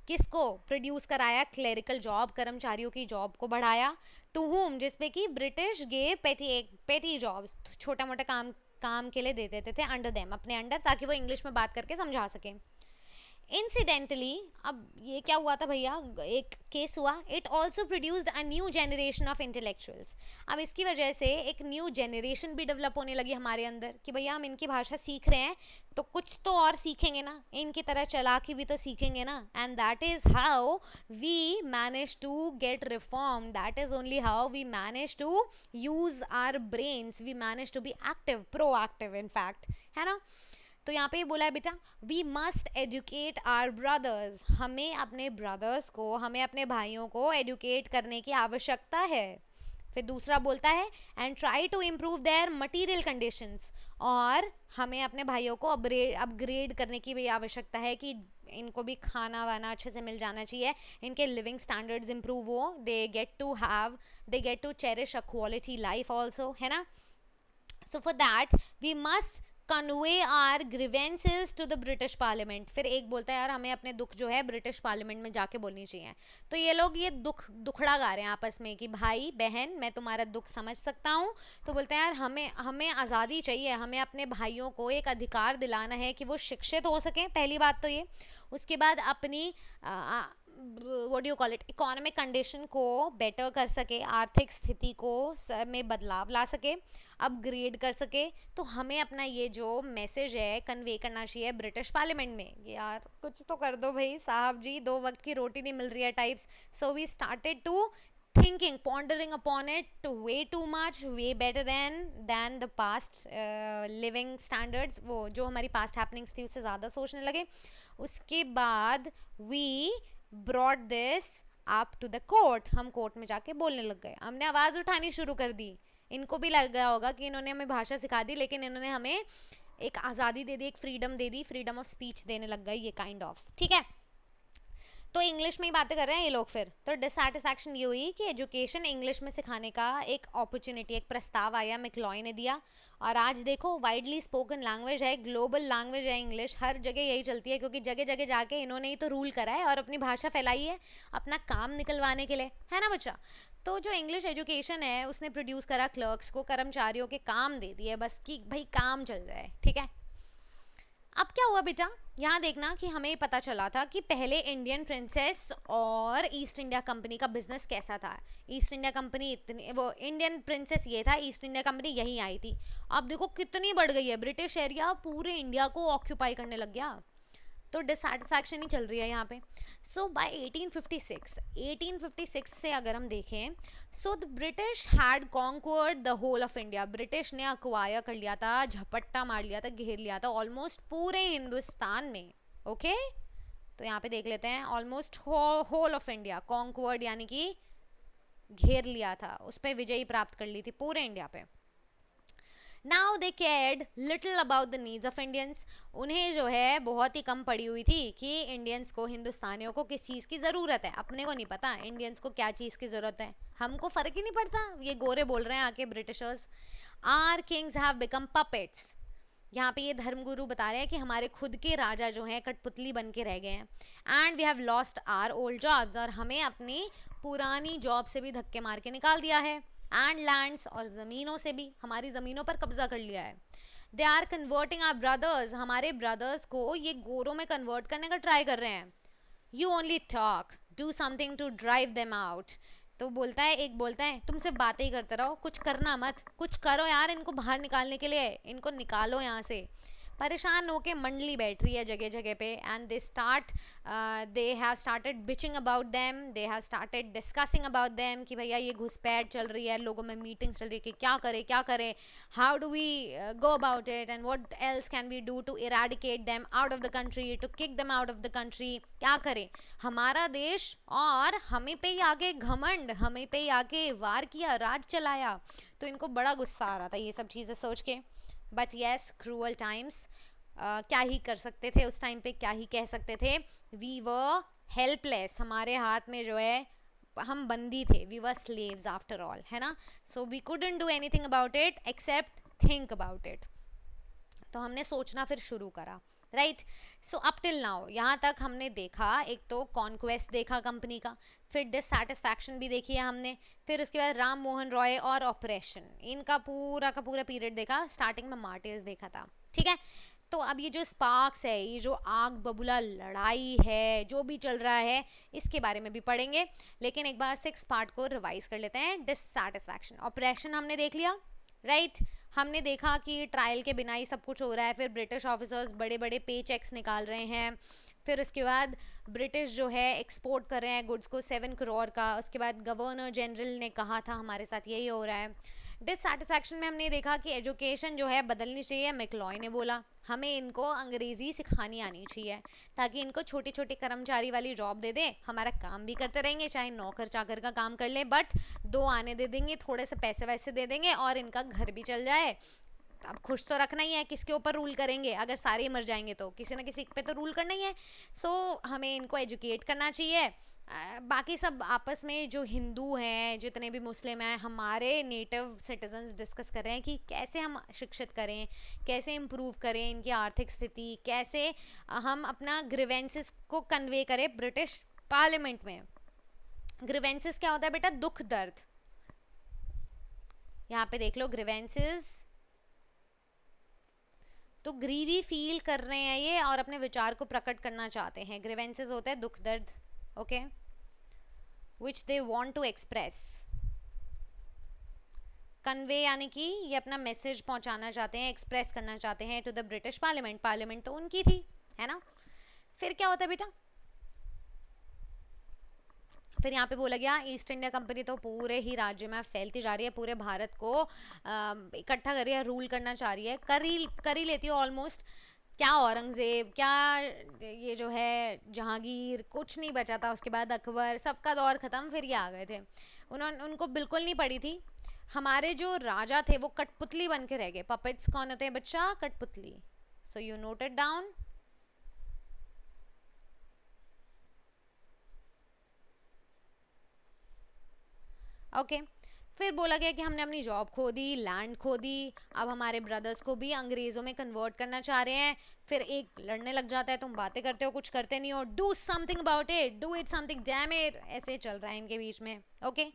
किसको प्रोड्यूस कराया क्लैरिकल जॉब कर्मचारियों की जॉब को बढ़ाया टू होम जिसपे कि ब्रिटिश गे पेटी एक पेटी जॉब्स छोटा मोटा काम काम के लिए दे देते थे अंडर देम अपने अंडर ताकि वो इंग्लिश में बात करके समझा सकें इंसिडेंटली अब ये क्या हुआ था भैया एक केस हुआ it also produced a new generation of intellectuals अब इसकी वजह से एक न्यू जनरेशन भी डेवलप होने लगी हमारे अंदर कि भैया हम इनकी भाषा सीख रहे हैं तो कुछ तो और सीखेंगे ना इनकी तरह चलाकी भी तो सीखेंगे ना and that is how we manage to get reform that is only how we manage to use our brains we manage to be active proactive in fact है ना तो यहाँ पे बोला है बेटा we must educate our brothers हमें अपने ब्रदर्स को हमें अपने भाइयों को एजुकेट करने की आवश्यकता है फिर दूसरा बोलता है and try to improve their material conditions और हमें अपने भाइयों को अपग्रेड अपग्रेड करने की भी आवश्यकता है कि इनको भी खाना वाना अच्छे से मिल जाना चाहिए इनके लिविंग स्टैंडर्ड्स इम्प्रूव हो they get to have they get to cherish a quality life also है ना so for that we must convey our grievances to the British parliament फिर एक बोलता है यार हमें अपने दुख जो है ब्रिटिश पार्लियामेंट में जाके बोलनी चाहिए तो ये लोग ये दुख दुखड़ा गा रहे हैं आपस में कि भाई बहन मैं तुम्हारा दुख समझ सकता हूँ तो बोलते हैं यार हमें हमें आज़ादी चाहिए हमें अपने भाइयों को एक अधिकार दिलाना है कि वो शिक्षित हो सकें पहली बात तो ये उसके बाद अपनी uh, what you call it economic condition को बेटर कर सके आर्थिक स्थिति को में बदलाव ला सके अपग्रेड कर सके तो हमें अपना ये जो मैसेज है कन्वे करना चाहिए ब्रिटिश पार्लियामेंट में यार कुछ तो कर दो भाई साहब जी दो वक्त की रोटी नहीं मिल रही है types so we started to thinking pondering upon it way too much way better then than the past living standards वो जो हमारी पास्ट हैपनिंग्स थी उससे ज़्यादा सोचने लगे उसके बाद we brought this up to the court हम कोर्ट में जाके बोलने लग गए हमने आवाज़ उठानी शुरू कर दी इनको भी लग गया होगा कि इन्होंने हमें भाषा सिखा दी लेकिन इन्होंने हमें एक आज़ादी दे दी एक फ्रीडम दे दी फ्रीडम ऑफ स्पीच देने लग गई ये काइंड ऑफ ठीक है तो इंग्लिश में ही बातें कर रहे हैं ये लोग फिर तो डिससेटिस्फैक्शन ये हुई कि एजुकेशन इंग्लिश में सिखाने का एक अपॉर्चुनिटी एक प्रस्ताव आया मिकलॉय ने दिया और आज देखो वाइडली स्पोकन लैंग्वेज है ग्लोबल लैंग्वेज है इंग्लिश हर जगह यही चलती है क्योंकि जगह जगह जाके इन्होंने ही तो रूल करा है और अपनी भाषा फैलाई है अपना काम निकलवाने के लिए है ना बच्चा तो जो इंग्लिश एजुकेशन है उसने प्रोड्यूस करा क्लर्क्स को कर्मचारियों के काम दे दिए बस कि भाई काम चल रहा है ठीक है अब क्या हुआ बेटा यहाँ देखना कि हमें पता चला था कि पहले इंडियन प्रिंसेस और ईस्ट इंडिया कंपनी का बिजनेस कैसा था ईस्ट इंडिया कंपनी इतनी वो इंडियन प्रिंसेस ये था ईस्ट इंडिया कंपनी यहीं आई थी अब देखो कितनी बढ़ गई है ब्रिटिश एरिया पूरे इंडिया को ऑक्यूपाई करने लग गया तो डिसटिस्फैक्शन ही चल रही है यहाँ पे सो बाय 1856 1856 से अगर हम देखें so the British had conquered the whole of India British ने अक्वायर कर लिया था झपट्टा मार लिया था घेर लिया था ऑलमोस्ट पूरे हिंदुस्तान में ओके तो यहाँ पे देख लेते हैं almost whole of India conquered यानी कि घेर लिया था उस पर विजयी प्राप्त कर ली थी पूरे इंडिया पर now they cared little about the needs of Indians उन्हें जो है बहुत ही कम पड़ी हुई थी कि इंडियंस को हिंदुस्तानियों को किस चीज़ की ज़रूरत है अपने को नहीं पता इंडियंस को क्या चीज़ की ज़रूरत है हमको फ़र्क ही नहीं पड़ता ये गोरे बोल रहे हैं आके Britishers our kings have become puppets यहाँ पे ये धर्मगुरु बता रहे हैं कि हमारे खुद के राजा जो हैं कठपुतली बन के रह गए हैं and we have lost our old jobs और हमें अपनी पुरानी जॉब से भी धक्के मार के निकाल दिया है एंड लैंड्स और ज़मीनों से भी हमारी ज़मीनों पर कब्ज़ा कर लिया है they are converting our brothers हमारे ब्रदर्स को ये गोरों में कन्वर्ट करने का ट्राई कर रहे हैं you only talk do something to drive them out तो बोलता है एक बोलता है तुम सिर्फ बातें ही करते रहो कुछ करना मत कुछ करो यार इनको बाहर निकालने के लिए इनको निकालो यहाँ से परेशान के मंडली बैठ रही है जगह जगह पे and they start they have started bitching about them they have started discussing about them कि भैया ये घुसपैठ चल रही है लोगों में मीटिंग चल रही है कि क्या करें क्या करें how do we go about it and what else can we do to eradicate them out of the country to kick them out of the country क्या करें हमारा देश और हमें पे ही आगे घमंड हमें पे ही आगे वार किया राज चलाया तो इनको बड़ा गुस्सा आ रहा था ये सब चीज़ें सोच के बट येस क्रूअल टाइम्स क्या ही कर सकते थे उस टाइम पे क्या ही कह सकते थे वी व हेल्पलेस हमारे हाथ में जो है हम बंदी थे we were slaves after all है ना so we couldn't do anything about it except think about it तो हमने सोचना फिर शुरू करा right so up till now यहाँ तक हमने देखा एक तो कॉन्क्वेस्ट देखा कंपनी का फिर डिससेटिस्फैक्शन भी देखी है हमने फिर उसके बाद राम मोहन रॉय और ऑपरेशन इनका पूरा का पूरा पीरियड देखा स्टार्टिंग में मार्टियर्स देखा था ठीक है तो अब ये जो स्पार्क्स है ये जो आग बबूला लड़ाई है जो भी चल रहा है इसके बारे में भी पढ़ेंगे लेकिन एक बार सिक्स पार्ट को रिवाइज कर लेते हैं डिससेटिस्फैक्शन ऑपरेशन हमने देख लिया राइट हमने देखा कि ट्रायल के बिना ही सब कुछ हो रहा है फिर ब्रिटिश ऑफिसर्स बड़े बड़े पे चेक्स निकाल रहे हैं फिर उसके बाद ब्रिटिश जो है एक्सपोर्ट कर रहे हैं गुड्स को सेवन करोड़ का उसके बाद गवर्नर जनरल ने कहा था हमारे साथ यही हो रहा है डिससेटिस्फैक्शन में हमने देखा कि एजुकेशन जो है बदलनी चाहिए मेकलॉय ने बोला हमें इनको अंग्रेज़ी सिखानी आनी चाहिए ताकि इनको छोटी छोटी कर्मचारी वाली जॉब दे दें हमारा काम भी करते रहेंगे चाहे नौकर चाकर का काम कर लें बट दो आने दे देंगे थोड़े से पैसे वैसे दे देंगे और इनका घर भी चल जाए अब खुश तो रखना ही है किसके ऊपर रूल करेंगे अगर सारे मर जाएंगे तो किसी ना किसी पे तो रूल करना ही है सो so, हमें इनको एजुकेट करना चाहिए बाकी सब आपस में जो हिंदू हैं जितने भी मुस्लिम हैं हमारे नेटिव सिटीजन्स डिस्कस कर रहे हैं कि कैसे हम शिक्षित करें कैसे इम्प्रूव करें इनकी आर्थिक स्थिति कैसे हम अपना ग्रीवेंसेस को कन्वे करें ब्रिटिश पार्लियामेंट में ग्रीवेंसेस क्या होता है बेटा दुख दर्द यहाँ पे देख लो ग्रीवेंसेस तो ग्रीवी फील कर रहे हैं ये और अपने विचार को प्रकट करना चाहते हैं ग्रीवेंसेस होता है दुख दर्द okay which they want to express convey यानी कि ये अपना मैसेज पहुंचाना चाहते हैं एक्सप्रेस करना चाहते हैं to the British parliament parliament तो उनकी थी है ना फिर क्या होता है बेटा फिर यहाँ पे बोला गया ईस्ट इंडिया कंपनी तो पूरे ही राज्य में फैलती जा रही है पूरे भारत को इकट्ठा कर रही है रूल करना चाह रही है करी करी लेती है ऑलमोस्ट क्या औरंगज़ेब क्या ये जो है जहांगीर कुछ नहीं बचा था उसके बाद अकबर सबका दौर ख़त्म फिर ये आ गए थे उन्होंने उनको बिल्कुल नहीं पड़ी थी हमारे जो राजा थे वो कठपुतली बन के रह गए पपेट्स कौन होते हैं बच्चा कठपुतली so you noted down okay okay. फिर बोला गया कि हमने अपनी जॉब खो दी लैंड खो दी अब हमारे ब्रदर्स को भी अंग्रेज़ों में कन्वर्ट करना चाह रहे हैं फिर एक लड़ने लग जाता है तुम बातें करते हो कुछ करते नहीं हो do something about it do it something damn it ऐसे चल रहा है इनके बीच में ओके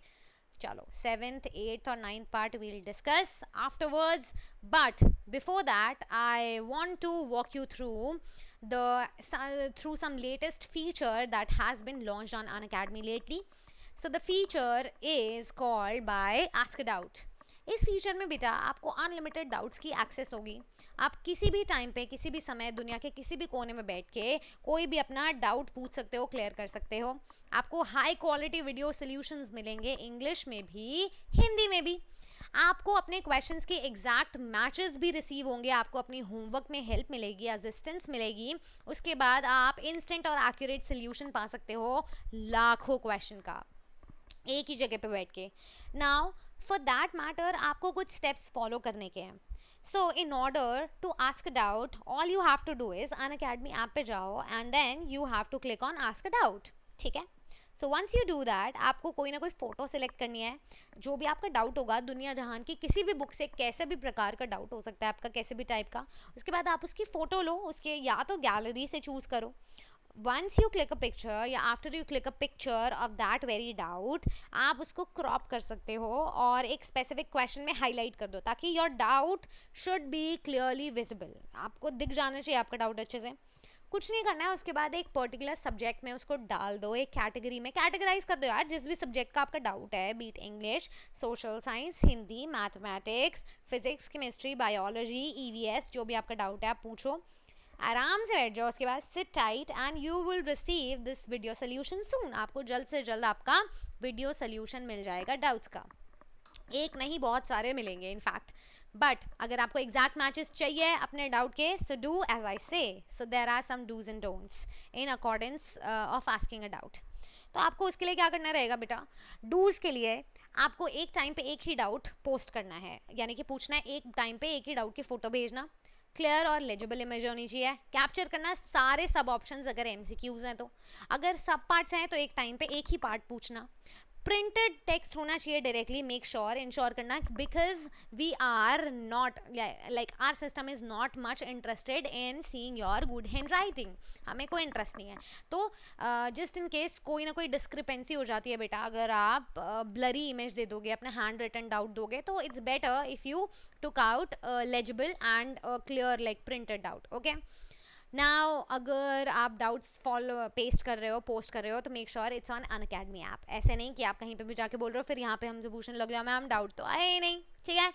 चलो सेवेंथ एट्थ और ninth part we'll discuss afterwards but before that I want to walk you through the through some latest feature that has been launch on Unacademy lately so the feature is called by ask doubt इस feature में बेटा आपको unlimited doubts की access होगी आप किसी भी time पे किसी भी समय दुनिया के किसी भी कोने में बैठ के कोई भी अपना डाउट पूछ सकते हो क्लियर कर सकते हो आपको हाई क्वालिटी वीडियो सोल्यूशंस मिलेंगे इंग्लिश में भी हिंदी में भी आपको अपने क्वेश्चन के एग्जैक्ट मैचेस भी रिसीव होंगे आपको अपनी होमवर्क में हेल्प मिलेगी असिस्टेंस मिलेगी उसके बाद आप इंस्टेंट और एक्यूरेट सोल्यूशन पा सकते हो लाखों क्वेश्चन का एक ही जगह पे बैठ के नाउ फॉर दैट मैटर आपको कुछ स्टेप्स फॉलो करने के हैं so in order to ask doubt all you have to do is on academy app पे जाओ and then you have to click on ask doubt ठीक है so once you do that आपको कोई ना कोई फ़ोटो सेलेक्ट करनी है जो भी आपका डाउट होगा दुनिया जहान की किसी भी बुक से कैसे भी प्रकार का डाउट हो सकता है आपका कैसे भी टाइप का उसके बाद आप उसकी फ़ोटो लो उसके या तो गैलरी से चूज़ करो once you click a picture या after you click a picture of that very doubt आप उसको क्रॉप कर सकते हो और एक स्पेसिफिक क्वेश्चन में हाईलाइट कर दो ताकि your doubt should be clearly visible आपको दिख जाना चाहिए आपका डाउट अच्छे से कुछ नहीं करना है उसके बाद एक पर्टिकुलर सब्जेक्ट में उसको डाल दो एक कैटेगरी में कैटेगराइज कर दो यार जिस भी सब्जेक्ट का आपका डाउट है be it English social science Hindi mathematics physics chemistry biology EVS जो भी आपका डाउट है आप पूछो आराम से बैठ जाओ उसके बाद sit tight and you will receive this video solution soon आपको जल्द से जल्द आपका वीडियो सोल्यूशन मिल जाएगा डाउट्स का एक नहीं बहुत सारे मिलेंगे इनफैक्ट बट अगर आपको एग्जैक्ट मैचेस चाहिए अपने डाउट के so do as I say so there are some dos and don'ts in accordance of asking a doubt तो आपको उसके लिए क्या करना रहेगा बेटा डूज के लिए आपको एक टाइम पे एक ही डाउट पोस्ट करना है यानी कि पूछना है एक टाइम पे एक ही डाउट की फ़ोटो भेजना क्लियर और लेजेबल इमेज होनी चाहिए कैप्चर करना सारे सब ऑप्शंस अगर एमसीक्यूज हैं तो अगर सब पार्ट्स हैं तो एक टाइम पे एक ही पार्ट पूछना प्रिंटेड टेक्स्ट होना चाहिए डायरेक्टली मेक श्योर इंश्योर करना because we are not like our system is not much interested in seeing your good hand writing हमें कोई इंटरेस्ट नहीं है तो जस्ट इन केस कोई ना कोई डिस्क्रिपेंसी हो जाती है बेटा अगर आप ब्लरी uh, इमेज दे दोगे अपने हैंड रिटन डाउट दोगे तो it's better if you took out legible and clear like printed out okay now अगर आप डाउट्स फॉलो पेस्ट कर रहे हो पोस्ट कर रहे हो तो make sure it's on on academy app ऐसे नहीं कि आप कहीं पे भी जाके बोल रहे हो फिर यहाँ पे हमसे पूछने लग जाओ मैम डाउट तो आए नहीं ठीक है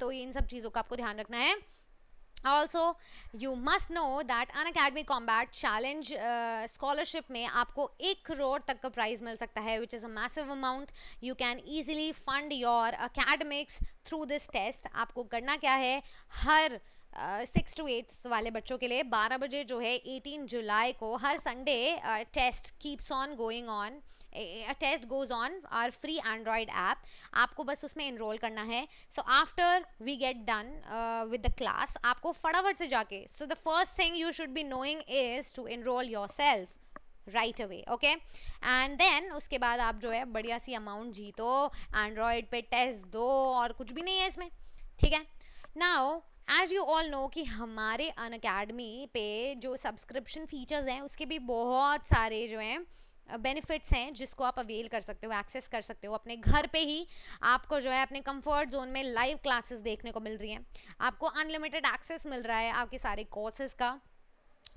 तो इन सब चीज़ों का आपको ध्यान रखना है also you must know that Unacademy combat challenge scholarship में आपको एक करोड़ तक का प्राइज़ मिल सकता है which is a massive amount you can easily fund your academics through this test आपको करना क्या है हर सिक्स टू एट्थ वाले बच्चों के लिए बारह बजे जो है एटीन जुलाई को हर Sunday test keeps on going on test goes on our free android app आपको बस उसमें इनरोल करना है so after we get done with the class आपको फटाफट से जाके so the first thing you should be knowing is to enrol your self right away okay and then उसके बाद आप जो है बढ़िया सी अमाउंट जीतो एंड्रॉयड पे टेस्ट दो और कुछ भी नहीं है इसमें ठीक है now as you all know कि हमारे अन अकेडमी पे जो सब्सक्रिप्शन फीचर्स हैं उसके भी बहुत सारे जो हैं बेनिफिट्स हैं जिसको आप अवेल कर सकते हो एक्सेस कर सकते हो अपने घर पे ही आपको जो है अपने कंफर्ट जोन में लाइव क्लासेस देखने को मिल रही हैं आपको अनलिमिटेड एक्सेस मिल रहा है आपके सारे कोर्सेज़ का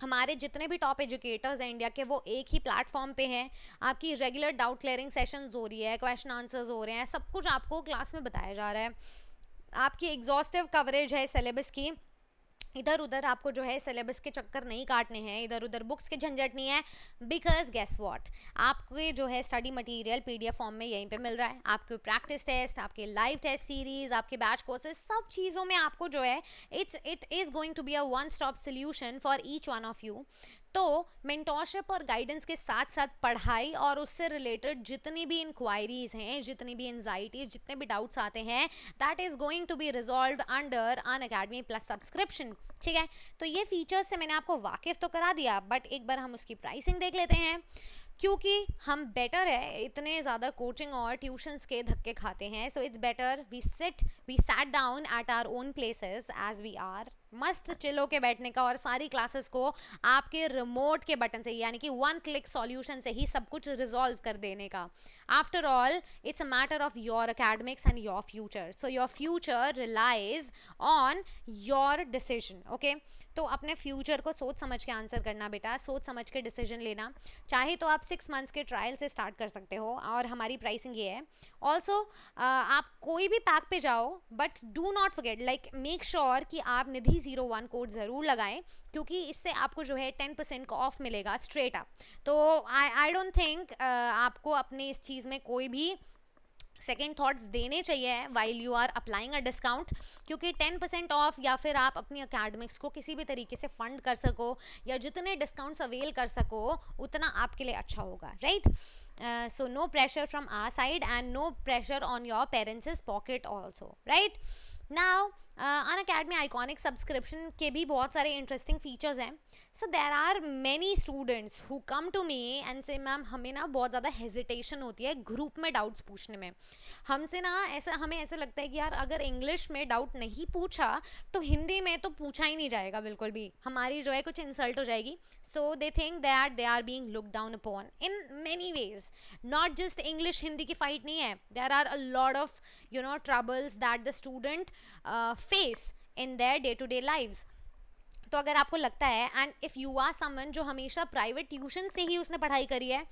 हमारे जितने भी टॉप एजुकेटर्स हैं इंडिया के वो एक ही प्लेटफॉर्म पे हैं आपकी रेगुलर डाउट क्लियरिंग सेशंस हो रही है क्वेश्चन आंसर्स हो रहे हैं सब कुछ आपको क्लास में बताया जा रहा है आपकी एग्जॉस्टिव कवरेज है सिलेबस की इधर उधर आपको जो है सिलेबस के चक्कर नहीं काटने हैं इधर उधर बुक्स के झंझट नहीं है बिकॉज गेस वॉट आपके जो है स्टडी मटेरियल पीडीएफ फॉर्म में यहीं पे मिल रहा है आपके प्रैक्टिस टेस्ट आपके लाइव टेस्ट सीरीज आपके बैच कोर्सेज सब चीज़ों में आपको जो है it's it is going to be a one stop solution for each one of you तो मेंटोरशिप और गाइडेंस के साथ साथ पढ़ाई और उससे रिलेटेड जितनी भी इंक्वायरीज हैं जितनी भी एनजाइटीज जितने भी डाउट्स आते हैं that is going to be resolve under Unacademy plus subscription ठीक है तो ये फीचर्स से मैंने आपको वाकिफ़ तो करा दिया बट एक बार हम उसकी प्राइसिंग देख लेते हैं क्योंकि हम बेटर है इतने ज़्यादा कोचिंग और ट्यूशन्स के धक्के खाते हैं so it's better we sit we sat down at our own places as we are मस्त चिलो के बैठने का और सारी क्लासेस को आपके रिमोट के बटन से यानी कि वन क्लिक सॉल्यूशन से ही सब कुछ रिजॉल्व कर देने का After all, it's a matter of your academics and your future. So your future relies on your decision. Okay? तो अपने फ्यूचर को सोच समझ के आंसर करना बेटा सोच समझ के डिसीजन लेना चाहे तो आप सिक्स मंथ्स के ट्रायल से स्टार्ट कर सकते हो और हमारी प्राइसिंग ये है ऑल्सो uh, आप कोई भी पैक पे जाओ but do not forget like make sure कि आप निधि ज़ीरो वन कोड ज़रूर लगाएं क्योंकि इससे आपको जो है टेन परसेंट का ऑफ मिलेगा स्ट्रेट अप तो आई आई डोंट थिंक आपको अपने इस चीज़ में कोई भी सेकेंड थाट्स देने चाहिए while you are applying a discount क्योंकि टेन परसेंट ऑफ या फिर आप अपनी अकेडमिक्स को किसी भी तरीके से फंड कर सको या जितने डिस्काउंट्स अवेल कर सको उतना आपके लिए अच्छा होगा right so no pressure from our side and no pressure on your parents pocket also right now Unacademy iconic subscription के भी बहुत सारे इंटरेस्टिंग फीचर्स हैं so there are many students who come to me and say ma'am हमें ना बहुत ज़्यादा hesitation होती है ग्रुप में डाउट्स पूछने में हमसे ना ऐसा हमें ऐसा लगता है कि यार अगर इंग्लिश में डाउट नहीं पूछा तो हिंदी में तो पूछा ही नहीं जाएगा बिल्कुल भी हमारी जो है कुछ इंसल्ट हो जाएगी so they think they are they are being look down upon in many ways not just English Hindi की फाइट नहीं है there are a lot of you know troubles that the student face in their day to day lives तो अगर आपको लगता है and if you are someone जो हमेशा प्राइवेट ट्यूशन से ही उसने पढ़ाई करी है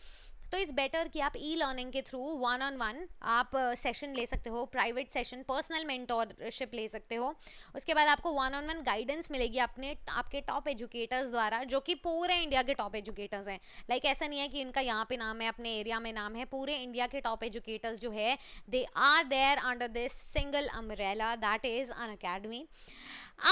तो इट्स बेटर कि आप ई लर्निंग के थ्रू वन ऑन वन आप सेशन uh, ले सकते हो प्राइवेट सेशन पर्सनल मेंटोरशिप ले सकते हो उसके बाद आपको वन ऑन वन गाइडेंस मिलेगी अपने आपके टॉप एजुकेटर्स द्वारा जो कि पूरे इंडिया के टॉप एजुकेटर्स हैं लाइक ऐसा नहीं है कि इनका यहाँ पे नाम है अपने एरिया में नाम है पूरे इंडिया के टॉप एजुकेटर्स जो है they are there under this single umbrella that is Unacademy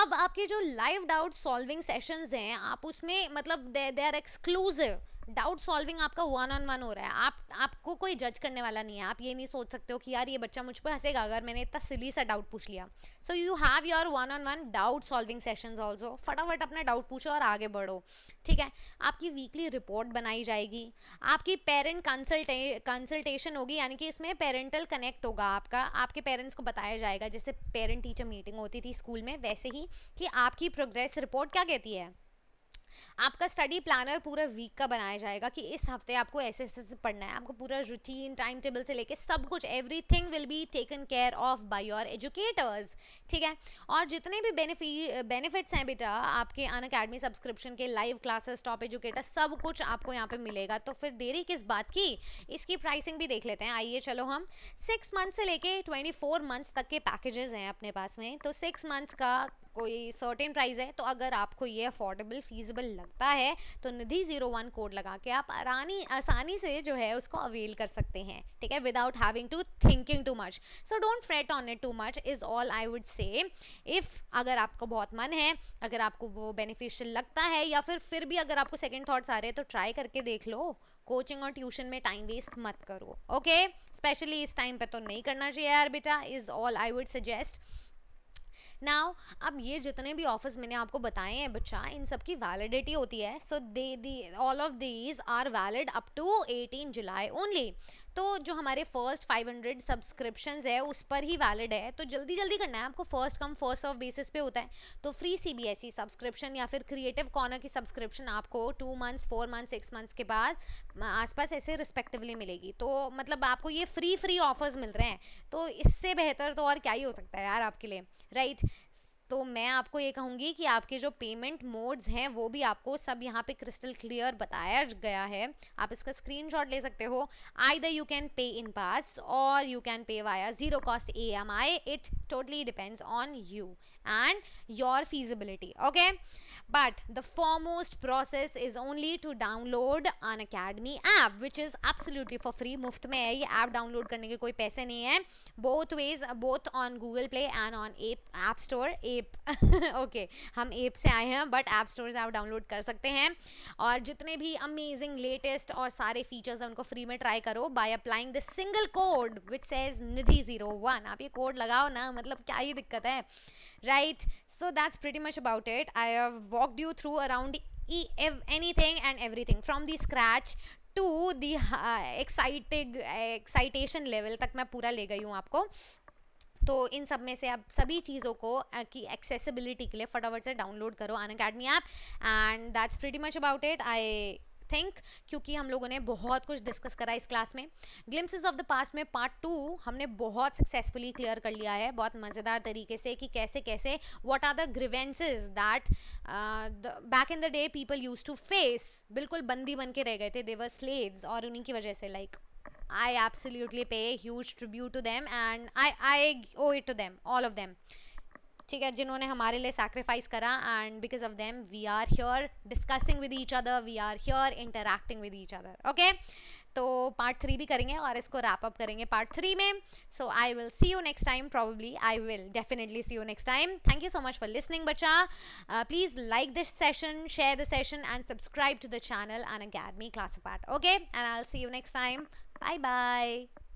अब आपके जो लाइव डाउट सॉल्विंग सेशंस हैं आप उसमें मतलब they they are exclusive doubt solving आपका वन ऑन वन हो रहा है आप आपको कोई जज करने वाला नहीं है आप ये नहीं सोच सकते हो कि यार ये बच्चा मुझ पर हंसेगा अगर मैंने इतना सिली सा डाउट पूछ लिया so you have your one on one doubt solving session also फटाफट अपना डाउट पूछो और आगे बढ़ो ठीक है आपकी वीकली रिपोर्ट बनाई जाएगी आपकी पेरेंट कंसल्टे कंसल्टेशन होगी यानी कि इसमें पेरेंटल कनेक्ट होगा आपका आपके पेरेंट्स को बताया जाएगा जैसे पेरेंट टीचर मीटिंग होती थी स्कूल में वैसे ही कि आपकी प्रोग्रेस रिपोर्ट क्या कहती है आपका स्टडी प्लानर पूरा वीक का बनाया जाएगा कि इस हफ्ते आपको ऐसे ऐसे पढ़ना है आपको पूरा रूटीन टाइम टेबल से लेके सब कुछ everything will be taken care of by your educators ठीक है और जितने भी बेनिफिट्स हैं बेटा आपके अन अकेडमी सब्सक्रिप्शन के लाइव क्लासेस टॉप एजुकेटर सब कुछ आपको यहाँ पे मिलेगा तो फिर देरी किस बात की इसकी प्राइसिंग भी देख लेते हैं आइए चलो हम सिक्स मंथ से लेके ट्वेंटी फोर मंथ्स तक के पैकेजेस हैं अपने पास में तो सिक्स मंथ्स का कोई सर्टेन प्राइस है तो अगर आपको ये अफोर्डेबल फीजिबल लगता है तो निधि ज़ीरो वन कोड लगा के आप आरानी आसानी से जो है उसको अवेल कर सकते हैं ठीक है without having to thinking too much so don't fret on it too much is all I would say if अगर आपको बहुत मन है अगर आपको वो बेनिफिशियल लगता है या फिर फिर भी अगर आपको सेकेंड थाट्स आ रहे हैं तो ट्राई करके देख लो कोचिंग और ट्यूशन में टाइम वेस्ट मत करो ओके स्पेशली इस टाइम पे तो नहीं करना चाहिए यार बेटा is all I would suggest now अब ये जितने भी ऑफर्स मैंने आपको बताए हैं बच्चा इन सब की वैलिडिटी होती है so they the all of these are valid up to eighteen July only तो जो हमारे फर्स्ट 500 सब्सक्रिप्शन है उस पर ही वैलिड है तो जल्दी जल्दी करना है आपको first come first off basis पे होता है तो फ्री सीबीएसई सब्सक्रिप्शन या फिर क्रिएटिव कॉर्नर की सब्सक्रिप्शन आपको two months four months six months के बाद आसपास ऐसे रिस्पेक्टिवली मिलेगी तो मतलब आपको ये फ्री फ्री ऑफर्स मिल रहे हैं तो इससे बेहतर तो और क्या ही हो सकता है यार आपके लिए राइट तो मैं आपको ये कहूँगी कि आपके जो पेमेंट मोड्स हैं वो भी आपको सब यहाँ पे क्रिस्टल क्लियर बताया गया है आप इसका स्क्रीनशॉट ले सकते हो आई द यू कैन पे इन पास और you can pay via zero cost E M I it totally depends on you and your feasibility okay but the foremost process is only to download an academy app which is absolutely for free muft mein hai ye app download karne ke koi paise nahi hai both ways both on Google Play and on app app store app okay hum app se aaye hain but app store से आप download कर सकते हैं और जितने भी amazing latest aur sare features hai unko free mein try karo by applying the single code which says nidhi01 aap ye code lagao na matlab kya hi dikkat hai right so that's pretty much about it i have walked you through around e ev- anything and everything from the scratch to to the excited excitation level tak main pura le gayi hu aapko तो इन सब में से आप सभी चीज़ों को की accessibility के लिए फटाफट से डाउनलोड करो अन academy app and that's pretty much about it I think क्योंकि हम लोगों ने बहुत कुछ डिस्कस करा इस क्लास में ग्लिम्सिस ऑफ द पास्ट में पार्ट टू हमने बहुत सक्सेसफुली क्लियर कर लिया है बहुत मज़ेदार तरीके से कि कैसे कैसे what are the grievances that back in the day people use to face बिल्कुल बंदी बन के रह गए थे देवर स्लेव्स और उन्हीं की वजह से like like, I absolutely pay a huge tribute to them and I, I owe it to them, all of them. ठीक है जिन्होंने हमारे लिए सेक्रीफाइस करा and because of them we are here discussing with each other we are here interacting with each other okay तो part three भी करेंगे और इसको रैप अप करेंगे पार्ट थ्री में so I will see you next time probably I will definitely see you next time thank you so much for listening बच्चा please like this session share the session and subscribe to the channel N Unacademy class part okay and I will see you next time bye bye